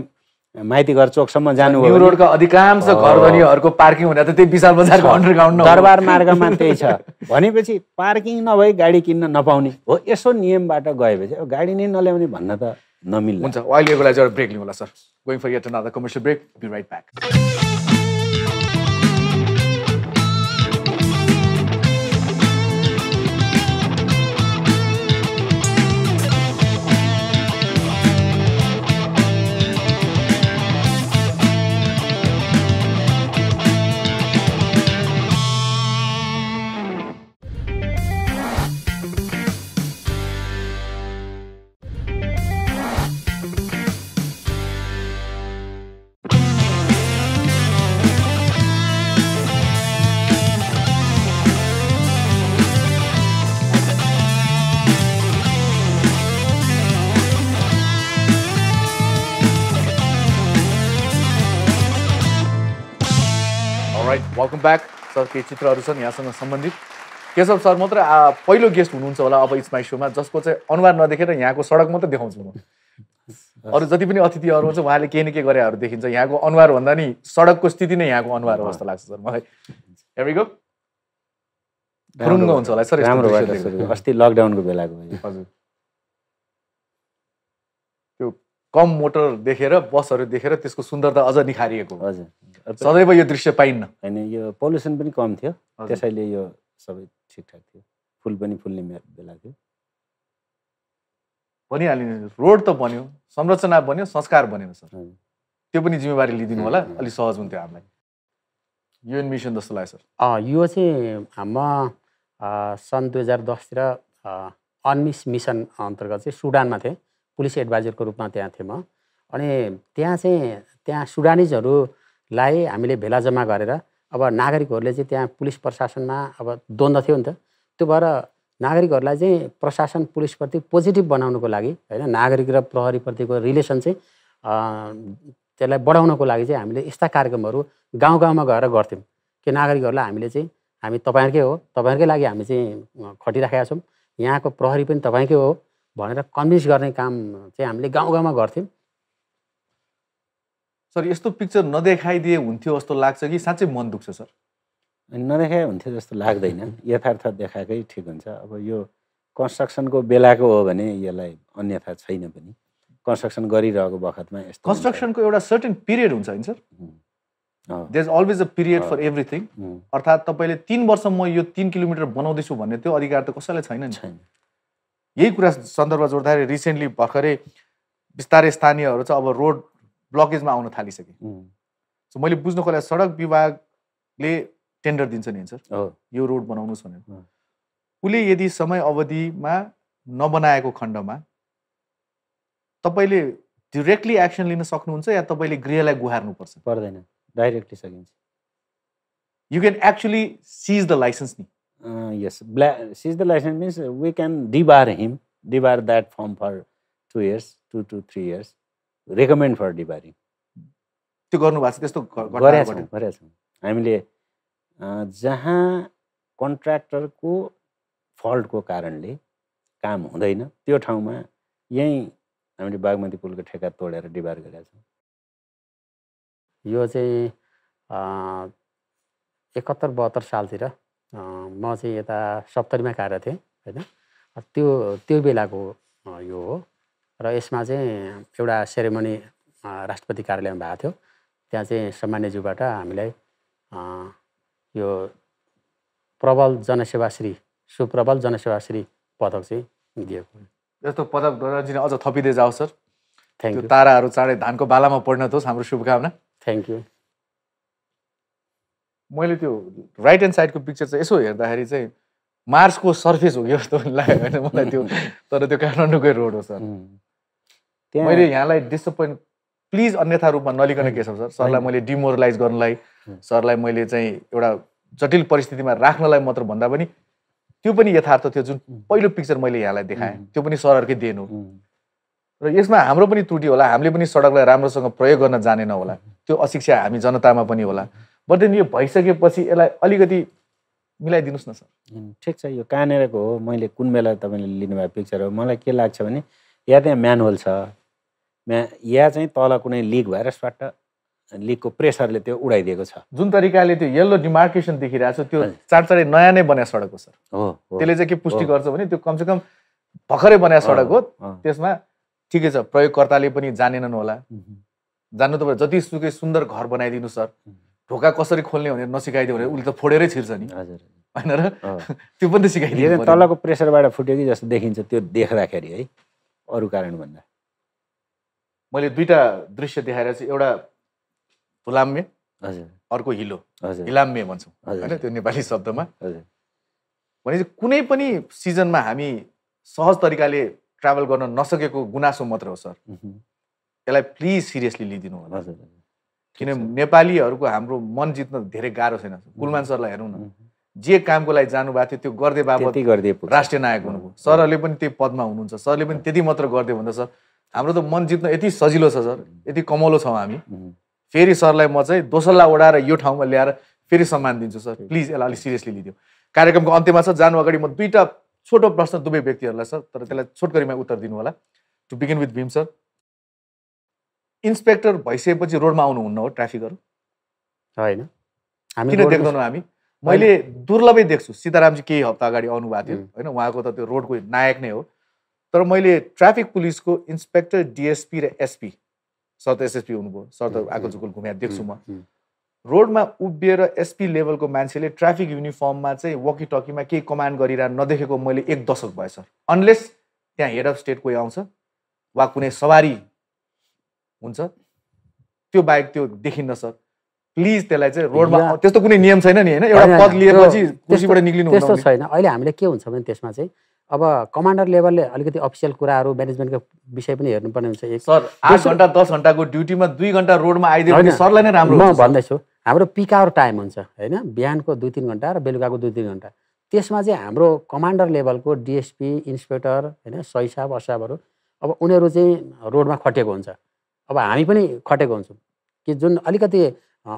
माइती घर चोकसम्म जानुभयो रोडका अधिकांश घरधनीहरूको पार्किङ हुँदा त त्यही विशाल बजारको अन्डरग्राउन्ड दरबार मार्गमा त्यही छ भनेपछि पार्किङ नभई गाडी किन्न नपाउने हो यसो नियमबाट गएपछि अब गाडी नै नल्याउने भन्न त नमिल हुन्छ अहिले एउटा ब्रेक लिउँला sir going for yet another commercial break be right back welcome back sir केही चित्रहरू छन् यहाँसँग सम्बन्धित केशव सर मात्र पहिलो गेस्ट हुनुहुन्छ होला अब इट्स माई सोमा जसको चाहिँ अनुहार नदेखेर यहाँको सडक मात्रै देखाउँछु म अरू जति पनि अतिथिहरू हुन्छ उहाँले केही न केही गरेहरू देखिन्छ यहाँको अनुहार भन्दा नि सडकको स्थिति नै यहाँको अनुहार हो जस्तो लाग्छ सर मलाई हेरिगो हुन्छ होला सर अस्ति लकडाउनको बेलाको हजुर त्यो कम मोटर देखेर बसहरू देखेर त्यसको सुन्दरता अझ निखारिएको हजुर सदैव यो दृश्य पाइन्न होइन यो पल्युसन पनि कम थियो त्यसैले यो सबै ठिकठाक थियो फुल पनि फुल्ने बेला थियो बनिहालिने रोड त बन्यो संरचना बन्यो संस्कार बन्यो सर त्यो पनि जिम्मेवारी लिइदिनु होला अलिक सहज हुन्थ्यो हामीलाई युएन मिसन जस्तो लाग्यो सर यो चाहिँ म सन् दुई हजार दसतिर अनमिस मिसन अन्तर्गत चाहिँ सुडानमा थिएँ पुलिस एडभाइजरको रूपमा त्यहाँ थिएँ म अनि त्यहाँ चाहिँ त्यहाँ सुडानिजहरू लाई हामीले भेला जम्मा गरेर अब नागरिकहरूले चाहिँ त्यहाँ पुलिस प्रशासनमा अब द्वन्द्व थियो नि त त्यो भएर नागरिकहरूलाई चाहिँ प्रशासन पुलिसप्रति पोजिटिभ बनाउनको लागि होइन नागरिक र प्रहरीप्रतिको रिलेसन चाहिँ त्यसलाई बढाउनको लागि चाहिँ हामीले यस्ता कार्यक्रमहरू गाउँ गाउँमा गएर गर्थ्यौँ कि नागरिकहरूलाई हामीले चाहिँ हामी तपाईँहरूकै हो तपाईँहरूकै लागि हामी चाहिँ खटिराखेका छौँ यहाँको प्रहरी पनि तपाईँकै हो भनेर कन्भिन्स गर्ने काम चाहिँ हामीले गाउँ गाउँमा गर्थ्यौँ सर यस्तो पिक्चर नदेखाइदिए हुन्थ्यो जस्तो लाग्छ कि साँच्चै मन दुख्छ सर नदेखाए हुन्थ्यो जस्तो लाग्दैन यथार्थ देखाएकै ठिक हुन्छ अब यो कन्स्ट्रक्सनको बेलाको हो भने यसलाई अन्यथा छैन पनि कन्स्ट्रक्सन गरिरहेको बखतमा यस्तो कन्स्ट्रक्सनको एउटा सर्टेन पिरियड हुन्छ होइन sir there always a period for everything अर्थात् तपाईँले तिन वर्ष म यो तिन किलोमिटर बनाउँदैछु भन्ने त्यो अधिकार त कसैलाई छैन नि छैन यही कुरा सन्दर्भ जोड्दाखेरि रिसेन्टली भर्खरै बिस्तारै स्थानीयहरू चाहिँ अब रोड ब्लकेजमा आउन थालिसकेँ सो मैले बुझ्नुको लागि सडक विभागले टेन्डर दिन्छ नि सर यो रोड बनाउनुहोस् भनेर उसले यदि समय अवधिमा नबनाएको खण्डमा तपाईँले डिरेक्टली एक्सन लिन सक्नुहुन्छ या तपाईँले गृहलाई गुहार्नुपर्छ पर्दैन डाइरेक्टली सकिन्छ you can actually seize the licence नि यस ब्ल्या seize the licence means we can debar him debar that firm for two years two two three years recommend for debarring त्यो गर्नुभएको छ त्यस्तो गरेका छौँ गरेका छौँ हामीले जहाँ कन्ट्र्याक्टरको फल्टको कारणले काम हुँदैन त्यो ठाउँमा यहीँ हामीले बागमती पुलको ठेका तोडेर डिबार गरेका छौँ यो चाहिँ एकहत्तर बहत्तर सालतिर म चाहिँ यता सप्तरीमा कार्यरत थिएँ होइन त्यो त्यो बेलाको यो हो र यसमा चाहिँ एउटा सेरेमनी राष्ट्रपति कार्यालयमा भएको थियो त्यहाँ चाहिँ सामान्यज्यूबाट हामीलाई यो प्रबल जनसेवाश्री सुप्रबल जनसेवाश्री पदक चाहिँ दिएको जस्तो पदक डोराजी अझ थपिँदै जाओस् सर थ्याङ्क यू ताराहरू चाँडै धानको बालामा पढ्न होस् हाम्रो शुभकामना थ्याङ्क यू मैले त्यो राइट ह्यान्ड साइडको पिक्चर चाहिँ यसो हेर्दाखेरि चाहिँ मार्सको सर्फेस हो कि जस्तो लाग्यो होइन मलाई त्यो तर त्यो काठमाडौँकै रोड हो सर मैले यहाँलाई डिसपोइन्ट प्लिज अन्यथा रूपमा नलिकन केशव सर सरलाई मैले डिमोरलाइज गर्नलाई hmm. सरलाई मैले चाहिँ एउटा जटिल परिस्थितिमा राख्नलाई मात्र भन्दा पनि त्यो पनि यथार्थ थियो जुन hmm. पहिलो पिक्चर मैले यहाँलाई देखाएँ hmm. त्यो पनि सरहरूकै देन हो र यसमा हाम्रो पनि त्रुटि होला हामीले पनि सडकलाई राम्रोसँग प्रयोग गर्न जानेन होला त्यो अशिक्षा हामी जनतामा पनि होला बट देन यो भइसकेपछि यसलाई अलिकति मिलाइदिनुहोस् न सर ठिक छ यो कहाँनिरको हो मैले कुन बेला तपाईँले लिनुभएको पिक्चर हो मलाई के लाग्छ भने या त्यहाँ म्यानुअल छ या चाहिँ तल कुनै लिक भएर स्वाट लिकको प्रेसरले त्यो उडाइदिएको छ जुन तरिकाले त्यो यल्लो डिमार्केसन देखिरहेको छ त्यो चार चारै नयाँ नै बनाएको सडक हो सर त्यसले चाहिँ के पुष्टि गर्छ भने त्यो कमसेकम भर्खरै बनाएको सडक हो त्यसमा ठिकै छ प्रयोगकर्ताले पनि जानेनन् होला जान्नु त जति सुकै सुन्दर घर बनाइदिनु सर ढोका कसरी खोल्ने भनेर नसिकाइदियो भने उसले त फोडेरै छिर्छ नि हजुर होइन र त्यो पनि त सिकाइदियो तलको प्रेसरबाट फुट्यो कि जस्तो देखिन्छ त्यो देख्दाखेरि है अरू कारणभन्दा मैले दुईवटा दृश्य देखाएर चाहिँ एउटा फुलाम्य हजुर अर्को हिलो हिलाम्य भन्छौँ होइन त्यो नेपाली शब्दमा हजुर भने चाहिँ कुनै पनि सिजनमा हामी सहज तरिकाले ट्राभल गर्न नसकेको गुनासो मात्र हो सर यसलाई प्लिज सिरियसली लिइदिनु होला किन नेपालीहरूको हाम्रो मन जित्न धेरै गाह्रो छैन कुलमान सरलाई हेरौँ न जे कामको लागि जानुभएको थियो त्यो गर्दै बाबत राष्ट्रिय नायक हुनुभयो सरहरूले पनि त्यही पदमा हुनुहुन्छ सरले पनि त्यति मात्र गरिदियो भन्दा सर हाम्रो त मन जित्न यति सजिलो छ सर यति कमलो छौँ हामी फेरि सरलाई म चाहिँ दोसल्ला ओडाएर यो ठाउँमा ल्याएर फेरि सम्मान दिन्छु सर प्लिज यसलाई अलिक सिरियसली लिदियो कार्यक्रमको अन्त्यमा छ जानु अगाडि म दुईवटा छोटो प्रश्न दुवै व्यक्तिहरूलाई सर तर त्यसलाई छोटकरीमा उत्तर दिनु होला to begin with Bhim sir inspector भइसकेपछि रोडमा आउनुहुन्न हो ट्राफिकहरू होइन किन देख्दैनौँ हामी मैले दुर्लभै देख्छु सीतारामजी केही हप्ता अगाडि आउनुभएको थियो होइन उहाँको त त्यो रोडको नायक नै हो तर मैले ट्राफिक पुलिसको इन्सपेक्टर डिएसपी र एसपी सर त एसएसपी हुनुभयो सर त आएको झुकुल घुम्या देख्छु म रोडमा उभिएर एसपी लेभलको मान्छेले ट्राफिक युनिफर्ममा चाहिँ वकी टकीमा केही कमान्ड गरिरह नदेखेको मैले एक दशक भयो सर अनलेस त्यहाँ हेड अफ स्टेट कोही आउँछ वा कुनै सवारी हुन्छ त्यो बाहेक त्यो देखिन्न सर प्लिज त्यसलाई चाहिँ रोडमा त्यस्तो कुनै नियम छैन नि होइन एउटा पद लिएपछि कुर्सीबाट निक्लिनु त्यस्तो छैन अहिले हामीले के हुन्छ भने त्यसमा चाहिँ अब कमान्डर लेभलले अलिकति अफिसियल कुराहरू म्यानेजमेन्टको विषय पनि हेर्नुपर्ने हुन्छ एक सर आठ घन्टा दस घन्टाको ड्युटीमा दुई घन्टा रोडमा आइदियो भने सरलाई नै राम्रो म भन्दैछु हाम्रो पिक आवर टाइम हुन्छ होइन बिहानको दुई तिन घन्टा र बेलुकाको दुई तिन घन्टा त्यसमा चाहिँ हाम्रो कमान्डर लेभलको डिएसपी इन्सपेक्टर होइन सहिसाब असाबहरू अब उनीहरू चाहिँ रोडमा खटेको हुन्छ अब हामी पनि खटेको हुन्छौँ कि जुन अलिकति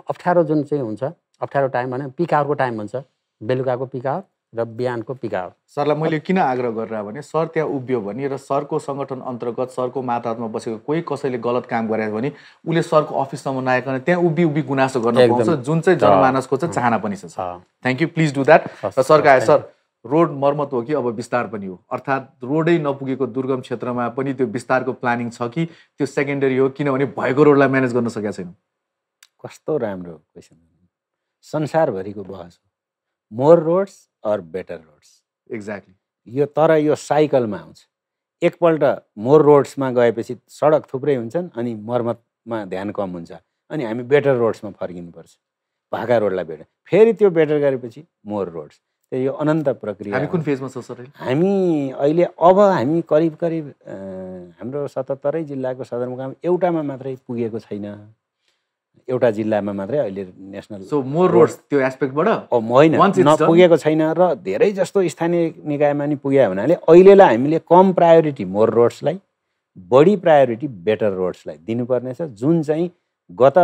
अप्ठ्यारो जुन चाहिँ हुन्छ अप्ठ्यारो टाइम भने पिक आवरको टाइम हुन्छ बेलुकाको पिक आवर र बिहानको पिकाब सरलाई मैले किन आग्रह गरेर भने सर त्यहाँ उभियो भने र सरको सङ्गठन अन्तर्गत सरको मातामा बसेको कोही कसैले गलत काम गरे भने उसले सरको अफिससम्म नआइकन त्यहाँ उभि उभि गुनासो गर्न पाउँछ जुन चाहिँ जनमानसको चाहिँ चाहना पनि छ thank you please do that र सरको आयो सर रोड मर्मत हो कि अब विस्तार पनि हो अर्थात् रोडै नपुगेको दुर्गम क्षेत्रमा पनि त्यो विस्तारको प्लानिङ छ कि त्यो सेकेन्डरी हो किनभने भएको रोडलाई म्यानेज गर्न सकेका छैन कस्तो राम्रो क्वेसन संसारभरिको बहस हो more roads or better roads exactly यो तर यो साइकलमा आउँछ एकपल्ट मोर रोड्समा गएपछि सडक थुप्रै हुन्छन् अनि मर्मतमा ध्यान कम हुन्छ अनि हामी बेटर रोड्समा फर्किनुपर्छ भाका रोडलाई बेटर फेरि त्यो बेटर गरेपछि मोर रोड्स यो अनन्त प्रक्रिया हामी कुन फेजमा छ सर हामी अहिले अब हामी करिब करिब हाम्रो सतहत्तरै जिल्लाको सदरमुकाम एउटामा मात्रै पुगेको छैन एउटा जिल्लामा मात्रै अहिले नेसनल सो मोर रोड्स त्यो एस्पेक्टबाट होइन नपुगेको छैन र धेरै जस्तो स्थानीय निकायमा नि पुगे हुनाले अहिलेलाई हामीले कम प्रायोरिटी मोर रोड्सलाई बढी प्रायोरिटी बेटर रोड्सलाई दिनुपर्नेछ जुन चाहिँ गत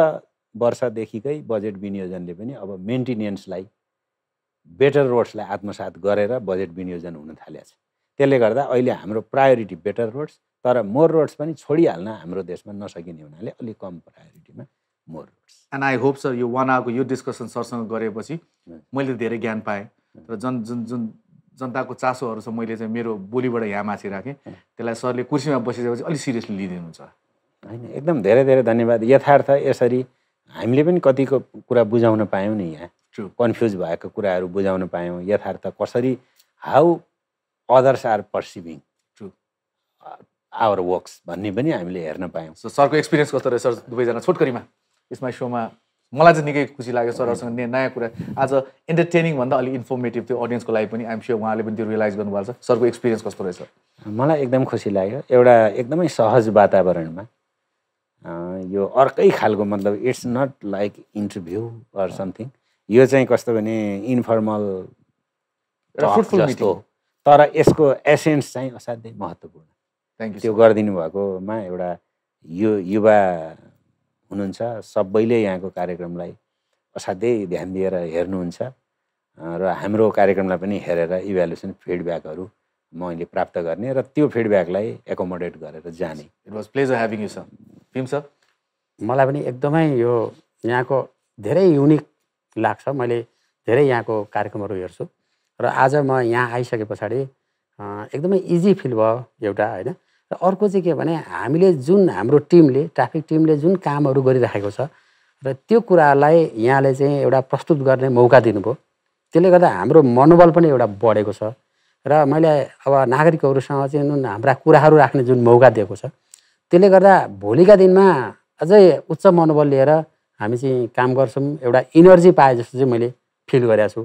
वर्षदेखिकै बजेट विनियोजनले पनि अब मेन्टेनेन्सलाई बेटर रोड्सलाई आत्मसात गरेर बजेट विनियोजन हुन थालेको छ त्यसले गर्दा अहिले हाम्रो प्रायोरिटी बेटर रोड्स तर मोर रोड्स पनि छोडिहाल्न हाम्रो देशमा नसकिने हुनाले अलिक कम प्रायोरिटीमा more and I hope sir यो वान आवरको यो डिस्कसन सरसँग गरेपछि मैले धेरै ज्ञान पाएँ र जन जुन जुन जनताको चासोहरू छ मैले चाहिँ मेरो बोलीबाट यहाँ माथि राखेँ त्यसलाई सरले कुर्सीमा बसिसकेपछि अलिक सिरियसली लिइदिनुहुन्छ होइन एकदम धेरै धेरै धन्यवाद यथार्थ यसरी हामीले पनि कतिको कुरा बुझाउन पायौँ नि यहाँ कन्फ्युज भएको कुराहरू बुझाउन पायौँ यथार्थ कसरी how others are perceiving our works भन्ने पनि हामीले हेर्न पायौँ सरको एक्सपिरियन्स कस्तो रहेछ दुवैजना छोटकरीमा यसमा सोमा मलाई चाहिँ निकै खुसी लाग्यो सरहरूसँग नयाँ कुरा आज भन्दा अलिक इन्फर्मेटिभ थियो अडियन्सको लागि पनि आइम स्योर उहाँले पनि त्यो रियलाइज गर्नुभएको छ सरको एक्सपिरियन्स कस्तो रहेछ मलाई एकदम खुसी लाग्यो एउटा एकदमै सहज वातावरणमा यो अर्कै खालको मतलब it's not like interview or something यो चाहिँ कस्तो भने इन्फर्मल फ्रुटफुल हो तर यसको एसेन्स चाहिँ असाध्यै महत्त्वपूर्ण थ्याङ्क यू त्यो गरिदिनु भएकोमा एउटा यो युवा हुनुहुन्छ सबैले यहाँको कार्यक्रमलाई असाध्यै ध्यान दिएर हेर्नुहुन्छ र हाम्रो कार्यक्रमलाई पनि हेरेर इभ्यालुएसन फिडब्याकहरू मैले प्राप्त गर्ने र त्यो फिडब्याकलाई एकोमोडेट गरेर जाने it was pleasure having you sir film sir मलाई पनि एकदमै यो यहाँको धेरै युनिक लाग्छ मैले धेरै यहाँको कार्यक्रमहरू हेर्छु र आज म यहाँ आइसके पछाडि एकदमै इजी फिल भयो एउटा होइन र अर्को चाहिँ के भने हामीले जुन हाम्रो टिमले ट्राफिक टिमले जुन कामहरू गरिराखेको छ र त्यो कुरालाई यहाँले चाहिँ एउटा प्रस्तुत गर्ने मौका दिनुभयो त्यसले गर्दा हाम्रो मनोबल पनि एउटा बढेको छ र मैले अब नागरिकहरूसँग चाहिँ जुन हाम्रा कुराहरू राख्ने जुन मौका दिएको छ त्यसले गर्दा भोलिका दिनमा अझै उच्च मनोबल लिएर हामी चाहिँ काम गर्छौँ एउटा इनर्जी पाए जस्तो चाहिँ मैले फिल गरेको छु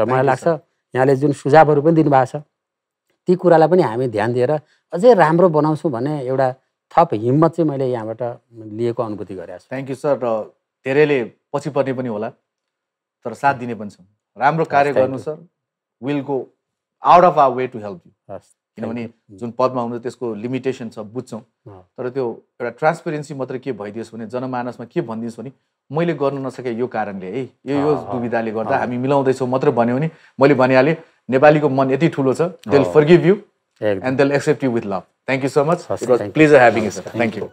र मलाई लाग्छ यहाँले जुन सुझावहरू पनि दिनुभएको छ ती कुरालाई पनि हामी ध्यान दिएर अझै राम्रो बनाउँछौँ भने एउटा थप हिम्मत चाहिँ मैले यहाँबाट लिएको अनुभूति गरेको छु थ्याङ्क यू सर र धेरैले पछि पर्ने पनि होला तर साथ दिने पनि छन् राम्रो कार्य गर्नु sir will go out of our way to help you किनभने जुन पदमा हुनु त्यसको लिमिटेसन छ बुझ्छौँ तर त्यो एउटा ट्रान्सपेरेन्सी मात्रै के भइदियोस् भने जनमानसमा के भनिदियोस् भने मैले गर्नु नसकेँ यो कारणले है यो यो दुविधाले गर्दा हामी मिलाउँदैछौँ मात्रै भन्यो भने मैले भनिहालेँ नेपालीको मन यति ठुलो छ they forgive you and they accept you with love thank you so much please having thank you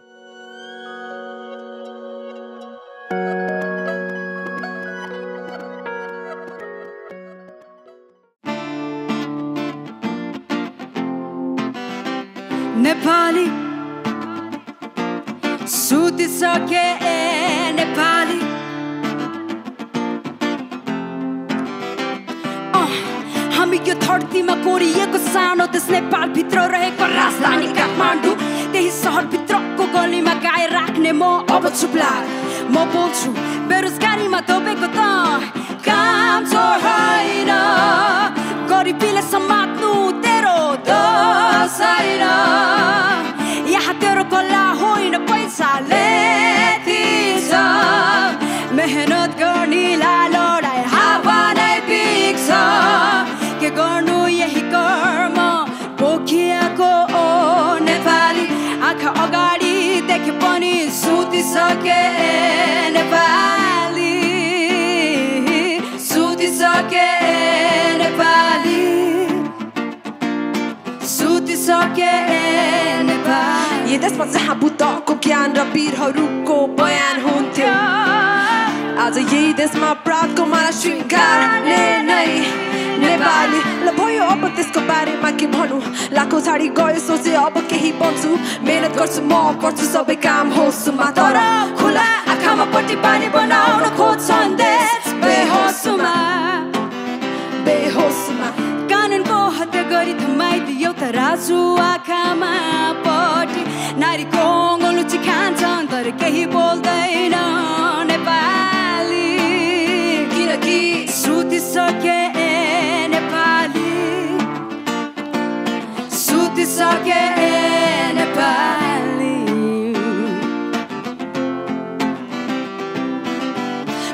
मेहनत गर्नेलाई लडाइ हावा नै पिक्छ के गर्नु यही कर्म पोखिएको ओ नेपाली आँखा अगाडिदेखि पनि सुतिसके नेपाली सुतिसके नेपाली सके नेपाली देशमा जहाँ बुद्धको ज्ञान र वीरहरूको बयान हुन्थ्यो आज यही देशमा अपराधको मलाई स्वीकार नै नेपाली ल भयो अब त्यसको बारेमा के भन्नु लाखो साडी गयो सोचे अब केही बन्छु मेहनत गर्छु म गर्छु सबै काम होस् तर खुला आँखामा पट्टि पानी बनाउन खोज्छन् कानुनको हत्या गरी थमाइदियो त राजु आँखामा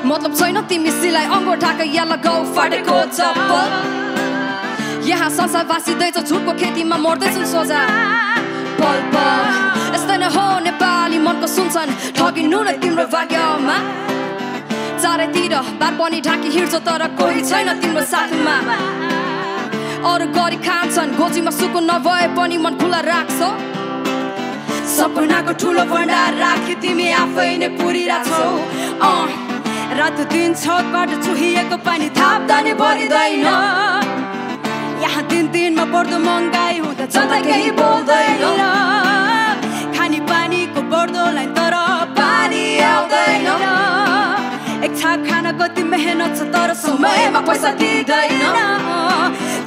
मतलब छैन तिमी सिलाइ अङ्गुर अङ्गोठाको याला गाउँ फाटेको चप्पल यहाँ संसार बाँचिँदैछ झुटको खेतीमा मर्दैछन् सोझा पल पल यस्तै नै हो नेपाली मनको सुन्छन् ठगिनु न तिम्रो भाग्यमा चारैतिर बार पनि ढाकी हिँड्छ तर कोही छैन तिम्रो साथमा अरू गरी खान्छन् गोजीमा सुकु नभए पनि मन खुला राख्छ सपनाको ठुलो भण्डार राखी तिमी आफै नै पुरिरहेछौ रात दिन छतबाट चुहिएको पानी थाप्दा नै भरिँदैन यहाँ दिन दिनमा बढ्दो महँगाई हुँदा जनता केही बोल्दैन खाने पानीको बढ्दो लाइन तर पानी आउँदैन इच्छा खाना कति मेहनत छ तर समयमा पैसा दिँदैन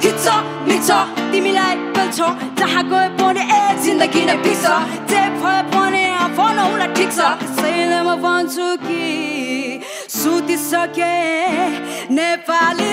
खिच्छ मिल्छ तिमीलाई बल्छ जहाँ गए पनि ए जिन्दगी नै बिग्छ जे भए पनि फलाउला ठिक छ सैलमा की, कि सुतिसके Nepali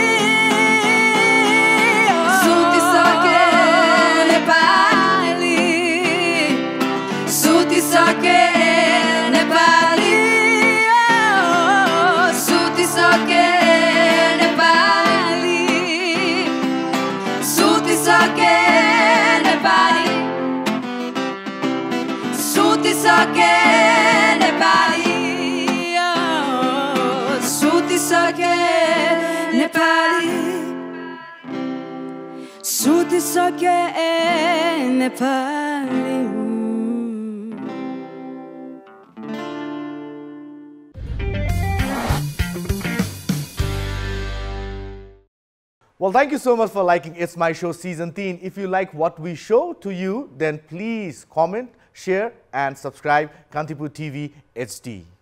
Well, thank you so much for liking It's My Show Season 10. If you like what we show to you, then please comment, share and subscribe Kantipur TV HD.